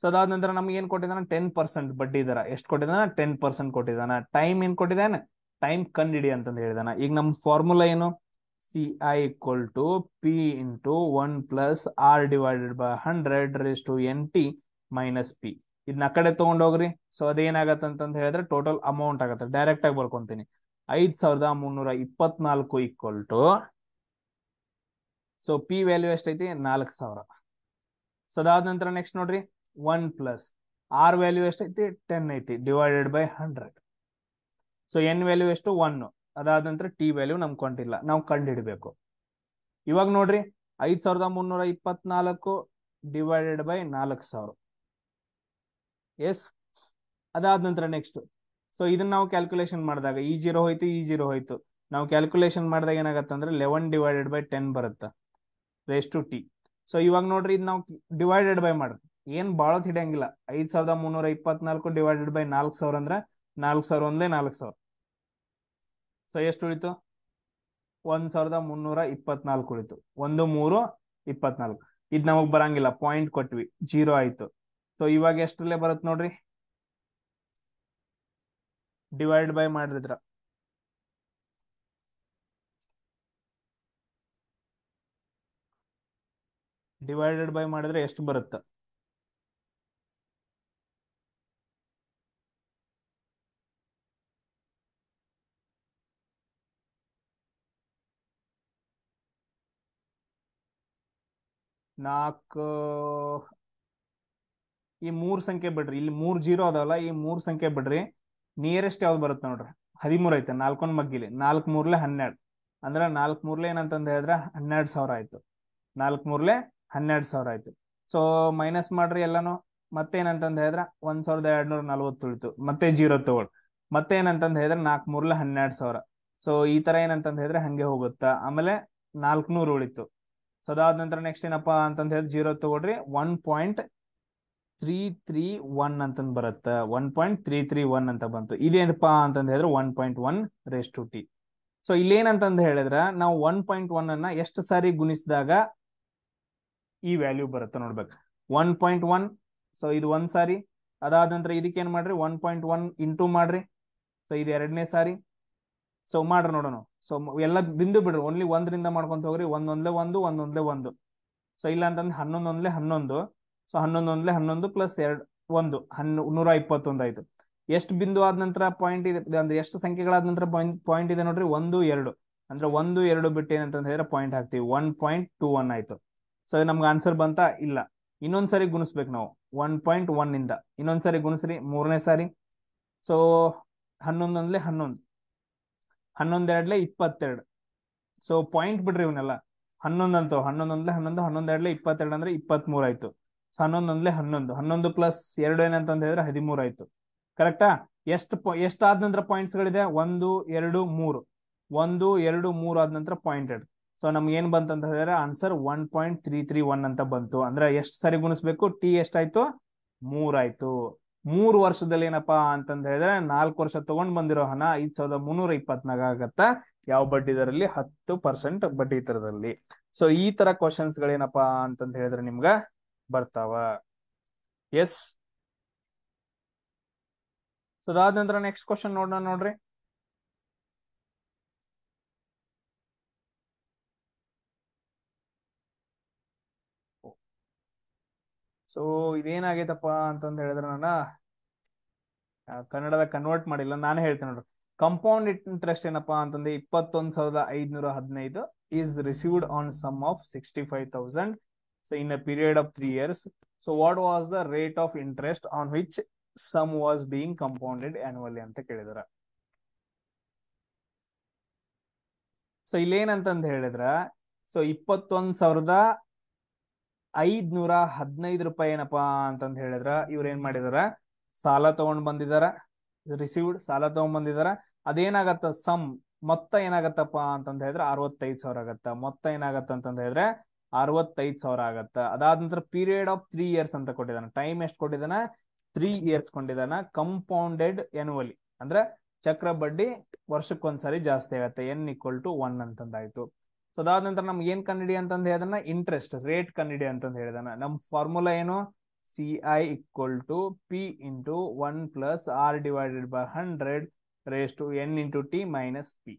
ಸೊ ಅದಾದ ನಂತರ ನಮ್ಗೆ ಏನ್ ಕೊಟ್ಟಿದ್ದಾನೆ ಟೆನ್ ಪರ್ಸೆಂಟ್ ಬಡ್ಡಿ ದರ ಎಷ್ಟು ಕೊಟ್ಟಿದ್ದಾನ ಟೆನ್ ಪರ್ಸೆಂಟ್ ಕೊಟ್ಟಿದ್ದಾನ ಟೈಮ್ ಏನ್ ಕೊಟ್ಟಿದ್ದಾನೆ ಟೈಮ್ ಕಂಡಿಡಿ ಅಂತಂದ ಅಂತಂದು ಹೇಳಿದಾನ ಈಗ ನಮ್ ಫಾರ್ಮುಲಾ ಏನು CI equal to P into 1 plus R divided by 100 raised N T minus P ಇದನ್ನ ಕಡೆ ತೊಗೊಂಡೋಗ್ರಿ ಸೊ ಅದೇನಾಗತ್ತೆ ಅಂತಂತ ಹೇಳಿದ್ರೆ ಟೋಟಲ್ ಅಮೌಂಟ್ ಆಗತ್ತೆ ಡೈರೆಕ್ಟ್ ಆಗಿ ಬರ್ಕೊಂತೀನಿ ಐದ್ ಸಾವಿರದ ಮುನ್ನೂರ ಇಪ್ಪತ್ನಾಲ್ಕು equal to so P value ಎಷ್ಟೈತಿ ನಾಲ್ಕು ಸಾವಿರ ಸೊ ಅದಾದ ನಂತರ ನೆಕ್ಸ್ಟ್ ನೋಡ್ರಿ ಒನ್ ಪ್ಲಸ್ ಆರ್ ವ್ಯಾಲ್ಯೂ ಎಷ್ಟೈತಿ ಟೆನ್ ಐತಿ divided by hundred so N value ಎಷ್ಟು ಒನ್ ಅದಾದ ನಂತರ ಟಿ ವ್ಯಾಲ್ಯೂ ನಮ್ ಕೊಂಡಿಲ್ಲ ನಾವು ಕಂಡುಹಿಡಬೇಕು ಇವಾಗ ನೋಡ್ರಿ ಐದ್ ಸಾವಿರದ ಮುನ್ನೂರ ಇಪ್ಪತ್ನಾಲ್ಕು ಡಿವೈಡೆಡ್ ಬೈ ನಾಲ್ಕು ಸಾವಿರ ಎಸ್ ಅದಾದ ನಂತರ ನೆಕ್ಸ್ಟ್ ಸೊ ಇದನ್ನ ನಾವು ಕ್ಯಾಲ್ಕುಲೇಷನ್ ಮಾಡಿದಾಗ ಈ ಜೀರೋ ಹೋಯ್ತು ಈ e ಜೀರೋ ಹೋಯ್ತು ನಾವು ಕ್ಯಾಲ್ಕುಲೇಷನ್ ಮಾಡಿದಾಗ ಏನಾಗತ್ತೆ ಲೆವೆನ್ ಡಿವೈಡೆಡ್ ಬೈ ಟೆನ್ ಬರುತ್ತೆ ರೇಸ್ ಟು ಟಿ ಸೊ ಇವಾಗ ನೋಡ್ರಿ ಇದು ನಾವು ಡಿವೈಡೆಡ್ ಬೈ ಮಾಡ್ರಿ ಏನ್ ಭಾಳ ಹಿಡಿಯಂಗಿಲ್ಲ ಐದ್ ಸಾವಿರದ ಮುನ್ನೂರ ಇಪ್ಪತ್ನಾಲ್ಕು ಡಿವೈಡೆಡ್ ಬೈ ನಾಲ್ಕು ಸಾವಿರ ಅಂದ್ರೆ ನಾಲ್ಕು ಸಾವಿರ ಒಂದೇ ನಾಲ್ಕು ಸಾವಿರ ಸೊ ಎಷ್ಟು ಉಳಿತು ಒಂದ್ ಸಾವಿರದ ಮುನ್ನೂರ ಇಪ್ಪತ್ನಾಲ್ಕು ಉಳಿತು ಒಂದು ಮೂರು ಇಪ್ಪತ್ನಾಲ್ಕು ಇದು ನಮಗ್ ಬರಂಗಿಲ್ಲ ಪಾಯಿಂಟ್ ಕೊಟ್ವಿ ಜೀರೋ ಆಯ್ತು ಸೊ ಇವಾಗ ಎಷ್ಟರಲ್ಲೇ ಬರುತ್ತೆ ನೋಡ್ರಿ ಡಿವೈಡ್ ಬೈ ಮಾಡಿದ್ರ ಡಿವೈಡೆಡ್ ಬೈ ಮಾಡಿದ್ರೆ ಎಷ್ಟು ಬರುತ್ತೆ ನಾಲ್ಕು ಈ ಮೂರ್ ಸಂಖ್ಯೆ ಬಿಡ್ರಿ ಇಲ್ಲಿ ಮೂರ್ ಜೀರೋ ಅದಾವಲ್ಲ ಈ ಮೂರ್ ಸಂಖ್ಯೆ ಬಿಡ್ರಿ ನಿಯರೆಸ್ಟ್ ಯಾವ್ದು ಬರುತ್ತೆ ನೋಡ್ರಿ ಹದಿಮೂರ್ ಐತೆ ನಾಲ್ಕೊಂದ್ ಮಗ್ಗಿಲಿ ನಾಲ್ಕು ಮೂರ್ಲೆ ಹನ್ನೆರಡು ಅಂದ್ರ ನಾಲ್ಕು ಮೂರ್ಲೆ ಏನಂತಂದು ಹೇಳಿದ್ರೆ ಹನ್ನೆರಡು ಸಾವಿರ ಆಯ್ತು ನಾಲ್ಕು ಮೂರ್ಲೆ ಹನ್ನೆರಡು ಸಾವಿರ ಆಯ್ತು ಸೊ ಮೈನಸ್ ಮಾಡ್ರಿ ಎಲ್ಲಾನು ಮತ್ತೆ ಏನಂತಂದು ಹೇಳಿದ್ರೆ ಒಂದ್ ಸಾವಿರದ ಎರಡ್ನೂರ ನಲ್ವತ್ತು ಉಳಿತು ಮತ್ತೆ ಜೀರೋ ತಗೊಳ್ ಮತ್ತೆ ಏನಂತಂದು ಹೇಳಿದ್ರೆ ನಾಲ್ಕು ಮೂರ್ಲೆ ಹನ್ನೆರಡ್ ಸಾವಿರ ಸೊ ಈ ತರ ಏನಂತಂದು ಹೇಳಿದ್ರೆ ಹಂಗೆ ಹೋಗುತ್ತಾ ಆಮೇಲೆ ನಾಲ್ಕುನೂರು ಉಳಿತು ಸೊ ಅದಾದ ನಂತರ ನೆಕ್ಸ್ಟ್ ಏನಪ್ಪಾ ಅಂತಂದ ಹೇಳಿ ಜೀರೋ ತಗೊಳ್ರಿ one point three three one ಅಂತಂದ್ ಬರುತ್ತೆ one point three three one ಅಂತ ಬಂತು ಇದೇನಪ್ಪಾ ಅಂತಂದ ಹೇಳಿದ್ರೆ one point one raise to T so ಇಲ್ಲೇನಂತಂದು ಹೇಳಿದ್ರೆ ನಾವು ಒನ್ ಪಾಯಿಂಟ್ ಒನ್ ಅನ್ನ ಎಷ್ಟು ಸಾರಿ ಗುಣಿಸಿದಾಗ ಈ ವ್ಯಾಲ್ಯೂ ಬರುತ್ತೆ ನೋಡ್ಬೇಕು ಒನ್ ಪಾಯಿಂಟ್ ಒನ್ ಸೊ ಇದು ಒಂದ್ ಸಾರಿ ಅದಾದ ನಂತರ ಇದಕ್ಕೆ ಏನ್ ಮಾಡ್ರಿ ಒನ್ ಪಾಯಿಂಟ್ ಒನ್ ಇಂಟು ಮಾಡ್ರಿ ಸೊ ಇದು ಎರಡನೇ ಸಾರಿ ಸೊ ಮಾಡ್ರಿ ನೋಡೋಣ ಸೊ ಎಲ್ಲ ಬಿಂದು ಬಿಡ್ರಿ ಓನ್ಲಿ ಒಂದರಿಂದ ಮಾಡ್ಕೊಂತ ಹೋಗ್ರಿ ಒಂದೊಂದ್ಲೆ ಒಂದು ಒಂದೊಂದ್ಲೆ ಒಂದು ಸೊ ಇಲ್ಲ ಅಂತಂದ್ರೆ ಹನ್ನೊಂದೊಂದ್ಲೆ ಹನ್ನೊಂದು ಸೊ ಹನ್ನೊಂದೊಂದ್ಲೆ ಹನ್ನೊಂದು ಪ್ಲಸ್ ಎರಡು ಒಂದು ಹನ್ನು ನೂರ ಇಪ್ಪತ್ತೊಂದು ಎಷ್ಟು ಬಿಂದು ಆದ ನಂತರ ಪಾಯಿಂಟ್ ಇದೆ ಅಂದ್ರೆ ಎಷ್ಟು ಸಂಖ್ಯೆಗಳಾದ ನಂತರ ಪಾಯಿಂಟ್ ಇದೆ ನೋಡ್ರಿ ಒಂದು ಎರಡು ಅಂದ್ರೆ ಒಂದು ಎರಡು ಬಿಟ್ಟು ಏನಂತ ಹೇಳಿದ್ರೆ ಪಾಯಿಂಟ್ ಹಾಕ್ತಿವಿ ಒನ್ ಪಾಯಿಂಟ್ ಟೂ ಒನ್ ಆಯ್ತು ಸೊ ನಮ್ಗೆ ಆನ್ಸರ್ ಬಂತ ಇಲ್ಲ ಇನ್ನೊಂದ್ಸರಿ ಗುಣಿಸ್ಬೇಕು ನಾವು ಒನ್ ಪಾಯಿಂಟ್ ಒನ್ ಇಂದ ಇನ್ನೊಂದ್ಸರಿ ಗುಣಿಸ್ರಿ ಮೂರನೇ ಸಾರಿ ಸೊ ಹನ್ನೊಂದೊಂದ್ಲೆ ಹನ್ನೊಂದು ಹನ್ನೊಂದೆರಡ್ಲೆ ಇಪ್ಪತ್ತೆರಡು ಸೊ ಪಾಯಿಂಟ್ ಬಿಡ್ರಿ ಇವನ್ನೆಲ್ಲ ಹನ್ನೊಂದಂತು ಹನ್ನೊಂದೊಂದ್ಲೆ ಹನ್ನೊಂದು ಹನ್ನೊಂದೆರಡ್ಲೆ ಇಪ್ಪತ್ತೆರಡು ಅಂದ್ರೆ ಇಪ್ಪತ್ಮೂರ್ ಆಯ್ತು ಸೊ ಹನ್ನೊಂದೊಂದ್ಲೆ ಹನ್ನೊಂದು ಹನ್ನೊಂದು ಪ್ಲಸ್ ಎರಡು ಏನಂತ ಹೇಳಿದ್ರೆ ಹದಿಮೂರ್ ಆಯ್ತು ಕರೆಕ್ಟಾ ಎಷ್ಟು ಎಷ್ಟು ಆದ ನಂತರ ಪಾಯಿಂಟ್ಸ್ ಗಳಿದೆ ಒಂದು ಎರಡು ಮೂರು ಒಂದು ಎರಡು ಮೂರು ಆದ ನಂತರ ಪಾಯಿಂಟ್ ಎರಡು ಸೊ ನಮ್ಗೆ ಏನ್ ಬಂತ ಅಂತ ಹೇಳಿದ್ರೆ answer one point three three one ಅಂತ ಬಂತು ಅಂದ್ರೆ ಎಷ್ಟು ಸರಿ ಗುಣಿಸ್ಬೇಕು ಟಿ ಎಷ್ಟಾಯ್ತು ಮೂರಾಯ್ತು ಮೂರು ವರ್ಷದಲ್ಲಿ ಏನಪ್ಪಾ ಅಂತಂದ ಹೇಳಿದ್ರೆ ನಾಲ್ಕು ವರ್ಷ ತಗೊಂಡ್ ಬಂದಿರೋ ಹಣ ಐದ್ ಸಾವಿರದ ಮುನ್ನೂರ ಇಪ್ಪತ್ನಾಗ ಆಗತ್ತ ಯಾವ ಬಡ್ಡಿ ದರಲ್ಲಿ ಹತ್ತು ಪರ್ಸೆಂಟ್ ಬಡ್ಡಿ ತರದಲ್ಲಿ ಸೊ ಈ ತರ ಕ್ವಶನ್ಸ್ ಗಳೇನಪ್ಪಾ ಅಂತಂದ ಹೇಳಿದ್ರೆ ನಿಮ್ಗ ಬರ್ತಾವ ಎಸ್ ಸೊ ಅದಾದ ನಂತರ ನೆಕ್ಸ್ಟ್ ಕ್ವಶನ್ ನೋಡೋಣ ನೋಡ್ರಿ ಸೊ ಇದೇನಾಗೈತಪ್ಪ ಅಂತಂದು ಹೇಳಿದ್ರೆ ನಾನು ಕನ್ನಡದ ಕನ್ವರ್ಟ್ ಮಾಡಿಲ್ಲ ನಾನು ಹೇಳ್ತೇನೆ ನೋಡ್ರಿ ಕಂಪೌಂಡ್ ಇಂಟ್ರೆಸ್ಟ್ ಏನಪ್ಪಾ ಅಂತಂದ್ರೆ ಇಪ್ಪತ್ತೊಂದು ಸಾವಿರದ ಐದ್ನೂರ ಹದಿನೈದು is received on sum of sixty five thousand so in a period of three years so what was the rate of interest on which sum was being compounded annually ಅಂತ ಕೇಳಿದ್ರ ಸೊ ಇಲ್ಲೇನಂತಂದು ಹೇಳಿದ್ರ ಸೊ ಇಪ್ಪತ್ತೊಂದ್ ಸಾವಿರದ ಐದ್ನೂರ ಹದಿನೈದು ರೂಪಾಯಿ ಏನಪ್ಪಾ ಅಂತಂದು ಹೇಳಿದ್ರ ಇವ್ರ ಏನ್ ಮಾಡಿದಾರ ಸಾಲ ತಗೊಂಡ್ ಬಂದಿದಾರ ರಿಸೀವ್ಡ್ ಸಾಲ ತಗೊಂಡ್ ಬಂದಿದಾರ ಅದೇನಾಗತ್ತ ಸಮ್ ಮೊತ್ತ ಏನಾಗತ್ತಪ್ಪ ಅಂತಂದ ಹೇಳಿದ್ರೆ ಅರವತ್ತೈದು ಸಾವಿರ ಆಗತ್ತ ಮೊತ್ತ ಏನಾಗತ್ತ ಅಂತಂದ ಹೇಳಿದ್ರೆ ಅರವತ್ತೈದ್ ಸಾವಿರ ಆಗತ್ತ ಅದಾದ ನಂತರ ಪೀರಿಯಡ್ ಆಫ್ ತ್ರೀ ಇಯರ್ಸ್ ಅಂತ ಕೊಟ್ಟಿದಾನ ಟೈಮ್ ಎಷ್ಟು ಕೊಟ್ಟಿದಾನ ತ್ರೀ ಇಯರ್ಸ್ ಕೊಂಡಿದಾನ ಕಂಪೌಂಡೆಡ್ ಎನುವಲಿ ಅಂದ್ರೆ ಚಕ್ರ ಬಡ್ಡಿ ವರ್ಷಕ್ಕೊಂದ್ಸರಿ ಜಾಸ್ತಿ ಆಗತ್ತೆ ಎನ್ ಈಕ್ವಲ್ ಟು ಒನ್ ಅಂತಂದಾಯ್ತು ಸೊ ಅದಾದ ನಂತರ ನಮ್ಗೆ ಏನ್ ಕನ್ನಡಿ ಅಂತಂದ್ ಹೇಳಿದನ ಇಂಟ್ರೆಸ್ಟ್ ರೇಟ್ ಕನ್ನಡಿ ಅಂತ ಹೇಳಿದನ ನಮ್ ಫಾರ್ಮುಲಾ ಏನು C I equal to P into one plus R divided by hundred raise to N into T minus P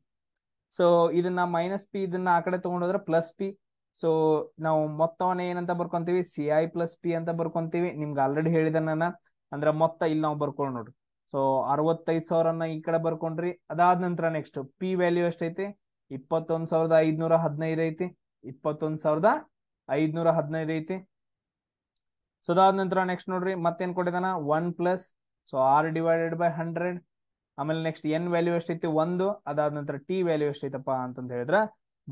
so ಇದನ್ನ ಮೈನಸ್ ಪಿ ಇದನ್ನ ಆ ಕಡೆ ತಗೊಂಡೋದ್ರೆ ಪ್ಲಸ್ ಪಿ ಸೊ ನಾವು ಮೊತ್ತವನ್ನ ಏನಂತ ಬರ್ಕೊಂತೀವಿ ಸಿ ಐ ಪ್ಲಸ್ ಪಿ ಅಂತ ಬರ್ಕೊಂತೀವಿ ನಿಮ್ಗೆ ಆಲ್ರೆಡಿ ಹೇಳಿದ ನಾನು ಅಂದ್ರೆ ಮೊತ್ತ ಇಲ್ಲಿ ನಾವು ಬರ್ಕೊಂಡು ನೋಡ್ರಿ ಸೊ ಅರವತ್ತೈದು ಸಾವಿರನ ಈ ಕಡೆ ಬರ್ಕೊಂಡ್ರಿ ಅದಾದ ನಂತರ ನೆಕ್ಸ್ಟ್ ಪಿ ವ್ಯಾಲ್ಯೂ ಎಷ್ಟೈತಿ ಇಪ್ಪತ್ತೊಂದ್ ಸಾವಿರದ ಐದ್ನೂರ ಹದಿನೈದು ಐತಿ ಇಪ್ಪತ್ತೊಂದ್ ಸಾವಿರದ ಐದ್ನೂರ ಹದಿನೈದು ಐತಿ ಸೊ ಅದಾದ ನಂತರ ನೆಕ್ಸ್ಟ್ ನೋಡ್ರಿ ಮತ್ತೇನ್ ಕೊಟ್ಟಿದಾನ one plus so R divided by hundred ಆಮೇಲೆ ನೆಕ್ಸ್ಟ್ ಎನ್ ವ್ಯಾಲ್ಯೂ ಎಷ್ಟೈತಿ ಒಂದು ಅದಾದ ನಂತರ ಟಿ ವ್ಯಾಲ್ಯೂ ಎಷ್ಟೈತಪ್ಪ ಅಂತಂದ ಹೇಳಿದ್ರ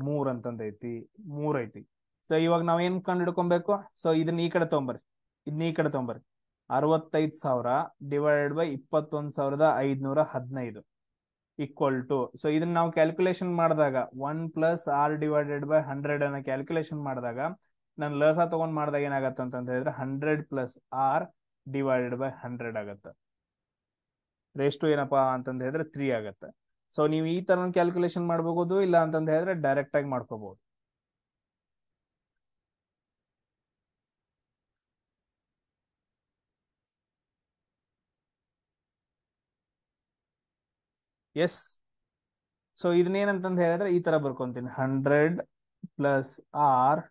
ಮೂರ್ ಅಂತಂದ ಐತಿ ಮೂರ್ ಐತಿ ಸೊ ಇವಾಗ ನಾವ್ ಏನ್ ಕಂಡು ಹಿಡ್ಕೊಬೇಕು ಸೊ ಇದನ್ನ ಈ ಕಡೆ ತಗೊಂಬರ್ರಿ ಇದನ್ನ ಈ ಕಡೆ ತಗೊಂಬರ್ರಿ ಅರವತ್ತೈದ್ ಸಾವಿರ ಡಿವೈಡೆಡ್ ಬೈ ಇಪ್ಪತ್ತೊಂದ್ ಸಾವಿರದ ಐದ್ನೂರ ಹದಿನೈದು ಈಕ್ವಲ್ ಟು ಸೊ ಇದನ್ನ ನಾವು ಕ್ಯಾಲ್ಕುಲೇಷನ್ ಮಾಡಿದಾಗ one plus R divided by hundred ಅನ್ನ ಕ್ಯಾಲ್ಕುಲೇಷನ್ ಮಾಡಿದಾಗ ನಾನು ಲಸ ತಗೊಂಡ್ ಮಾಡಿದಾಗ ಏನಾಗತ್ತೆ ಅಂತ ಹೇಳಿದ್ರೆ hundred plus R divided by hundred ಆಗತ್ತೆ ರೇಸ್ ಏನಪ್ಪಾ ಅಂತಂದ ಹೇಳಿದ್ರೆ ತ್ರೀ ಆಗತ್ತೆ ಸೊ ನೀವು ಈ ತರ ಕ್ಯಾಲ್ಕುಲೇಷನ್ ಮಾಡ್ಬೋದು ಇಲ್ಲ ಅಂತಂದ ಹೇಳಿದ್ರೆ ಡೈರೆಕ್ಟ್ ಆಗಿ ಮಾಡ್ಕೋಬಹುದು ಎಸ್ ಸೊ ಇದನ್ನೇನಂತಂದು ಹೇಳಿದ್ರೆ ಈ ತರ ಬರ್ಕೊಂತೀನಿ hundred plus R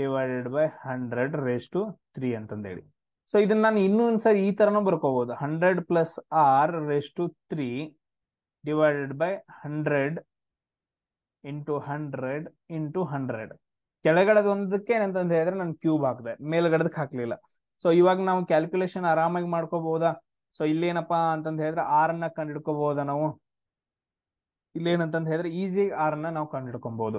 divided by hundred raise to three ಅಂತಂದೇಳಿ ಸೊ ಇದನ್ನ ನಾನು ಇನ್ನೂ ಒಂದ್ಸರಿ ಈ ತರನು ಬರ್ಕೋಬಹುದು hundred plus R raise to three divided by hundred into hundred into hundred ಕೆಳಗಡೆದೊಂದಕ್ಕೆ ಏನಂತ ಹೇಳಿದ್ರೆ ನಾನು ಕ್ಯೂಬ್ ಹಾಕಿದೆ ಮೇಲ್ಗಡೆದಕ್ಕೆ ಹಾಕ್ಲಿಲ್ಲ ಸೊ ಇವಾಗ ನಾವು ಕ್ಯಾಲ್ಕುಲೇಷನ್ ಆರಾಮಾಗಿ ಮಾಡ್ಕೋಬಹುದಾ ಸೊ ಇಲ್ಲೇನಪ್ಪಾ ಅಂತಂದ್ ಹೇಳಿದ್ರೆ ಆರ್ ಅನ್ನ ಕಂಡು ಹಿಡ್ಕೋಬಹುದ ನಾವು ಇಲ್ಲೇನಂತ ಹೇಳಿದ್ರೆ ಈಸಿ ಆರ್ ಅನ್ನ ನಾವು ಕಂಡು ಹಿಡ್ಕೊಬಹುದು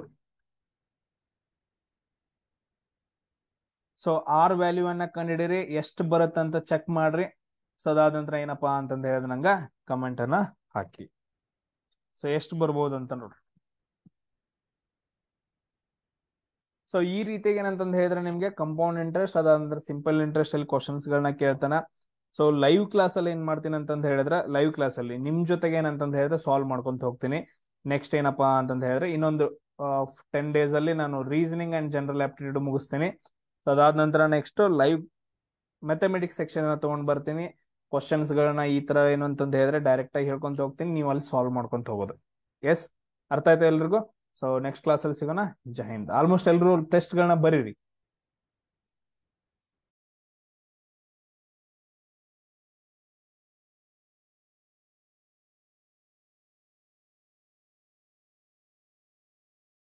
ಸೊ ಆರ್ ವ್ಯಾಲ್ಯೂ ಅನ್ನ ಕಂಡುಹಿಡಿರಿ ಎಷ್ಟು ಅಂತ ಚೆಕ್ ಮಾಡ್ರಿ ಸೊ ಅದಾದ ನಂತರ ಏನಪ್ಪಾ ಅಂತಂದ ಹೇಳಿದ್ರೆ ನಂಗ ಕಮೆಂಟ್ ಅನ್ನ ಹಾಕಿ ಸೊ ಎಷ್ಟು ಬರ್ಬೋದು ಅಂತ ನೋಡ್ರಿ ಸೊ ಈ ರೀತಿಯಾಗಿ ಏನಂತ ಹೇಳಿದ್ರೆ ನಿಮ್ಗೆ ಕಂಪೌಂಡ್ ಇಂಟ್ರೆಸ್ಟ್ ಅದಾದ್ರೆ ಸಿಂಪಲ್ ಇಂಟ್ರೆಸ್ಟ್ ಅಲ್ಲಿ ಕ್ವಶನ್ಸ್ ಗಳನ್ನ ಕೇಳ್ತಾನೆ ಸೊ ಲೈವ್ ಕ್ಲಾಸ್ ಅಲ್ಲಿ ಏನ್ ಮಾಡ್ತೀನಿ ಅಂತ ಹೇಳಿದ್ರೆ ಲೈವ್ ಕ್ಲಾಸ್ ಅಲ್ಲಿ ನಿಮ್ ಜೊತೆಗೆ ಏನಂತ ಹೇಳಿದ್ರೆ ಸಾಲ್ವ್ ಮಾಡ್ಕೊಂತ ಹೋಗ್ತೀನಿ ನೆಕ್ಸ್ಟ್ ಏನಪ್ಪಾ ಅಂತ ಹೇಳಿದ್ರೆ ಇನ್ನೊಂದು ಟೆನ್ ಡೇಸ್ ಅಲ್ಲಿ ನಾನು ರೀಸನಿಂಗ್ ಅಂಡ್ ಜನರಲ್ ಆಪ್ಟಿಟ್ಯೂಡ್ ಮುಗಿಸ್ತೀನಿ ಸೊ ಅದಾದ ನಂತರ ನೆಕ್ಸ್ಟ್ ಲೈವ್ ಮ್ಯಾಥಮೆಟಿಕ್ಸ್ ಸೆಕ್ಷನ್ ತಗೊಂಡ್ ಬರ್ತೀನಿ ಕ್ವಶನ್ಸ್ ಗಳನ್ನ ಈ ತರ ಏನು ಅಂತ ಹೇಳಿದ್ರೆ ಡೈರೆಕ್ಟ್ ಆಗಿ ಹೇಳ್ಕೊಂತ ಹೋಗ್ತೀನಿ ನೀವು ಅಲ್ಲಿ ಸಾಲ್ವ್ ಮಾಡ್ಕೊಂತ ಹೋಗೋದು ಎಸ್ ಅರ್ಥ ಆಯ್ತಾ ಎಲ್ರಿಗೂ ಸೊ ನೆಕ್ಸ್ಟ್ ಕ್ಲಾಸ್ ಅಲ್ಲಿ ಸಿಗೋಣ ಜಹಿಂದ್ ಆಲ್ಮೋಸ್ಟ್ ಎಲ್ಲರೂ ಟೆಸ್ಟ್ ಗಳನ್ನ ಬರೀರಿ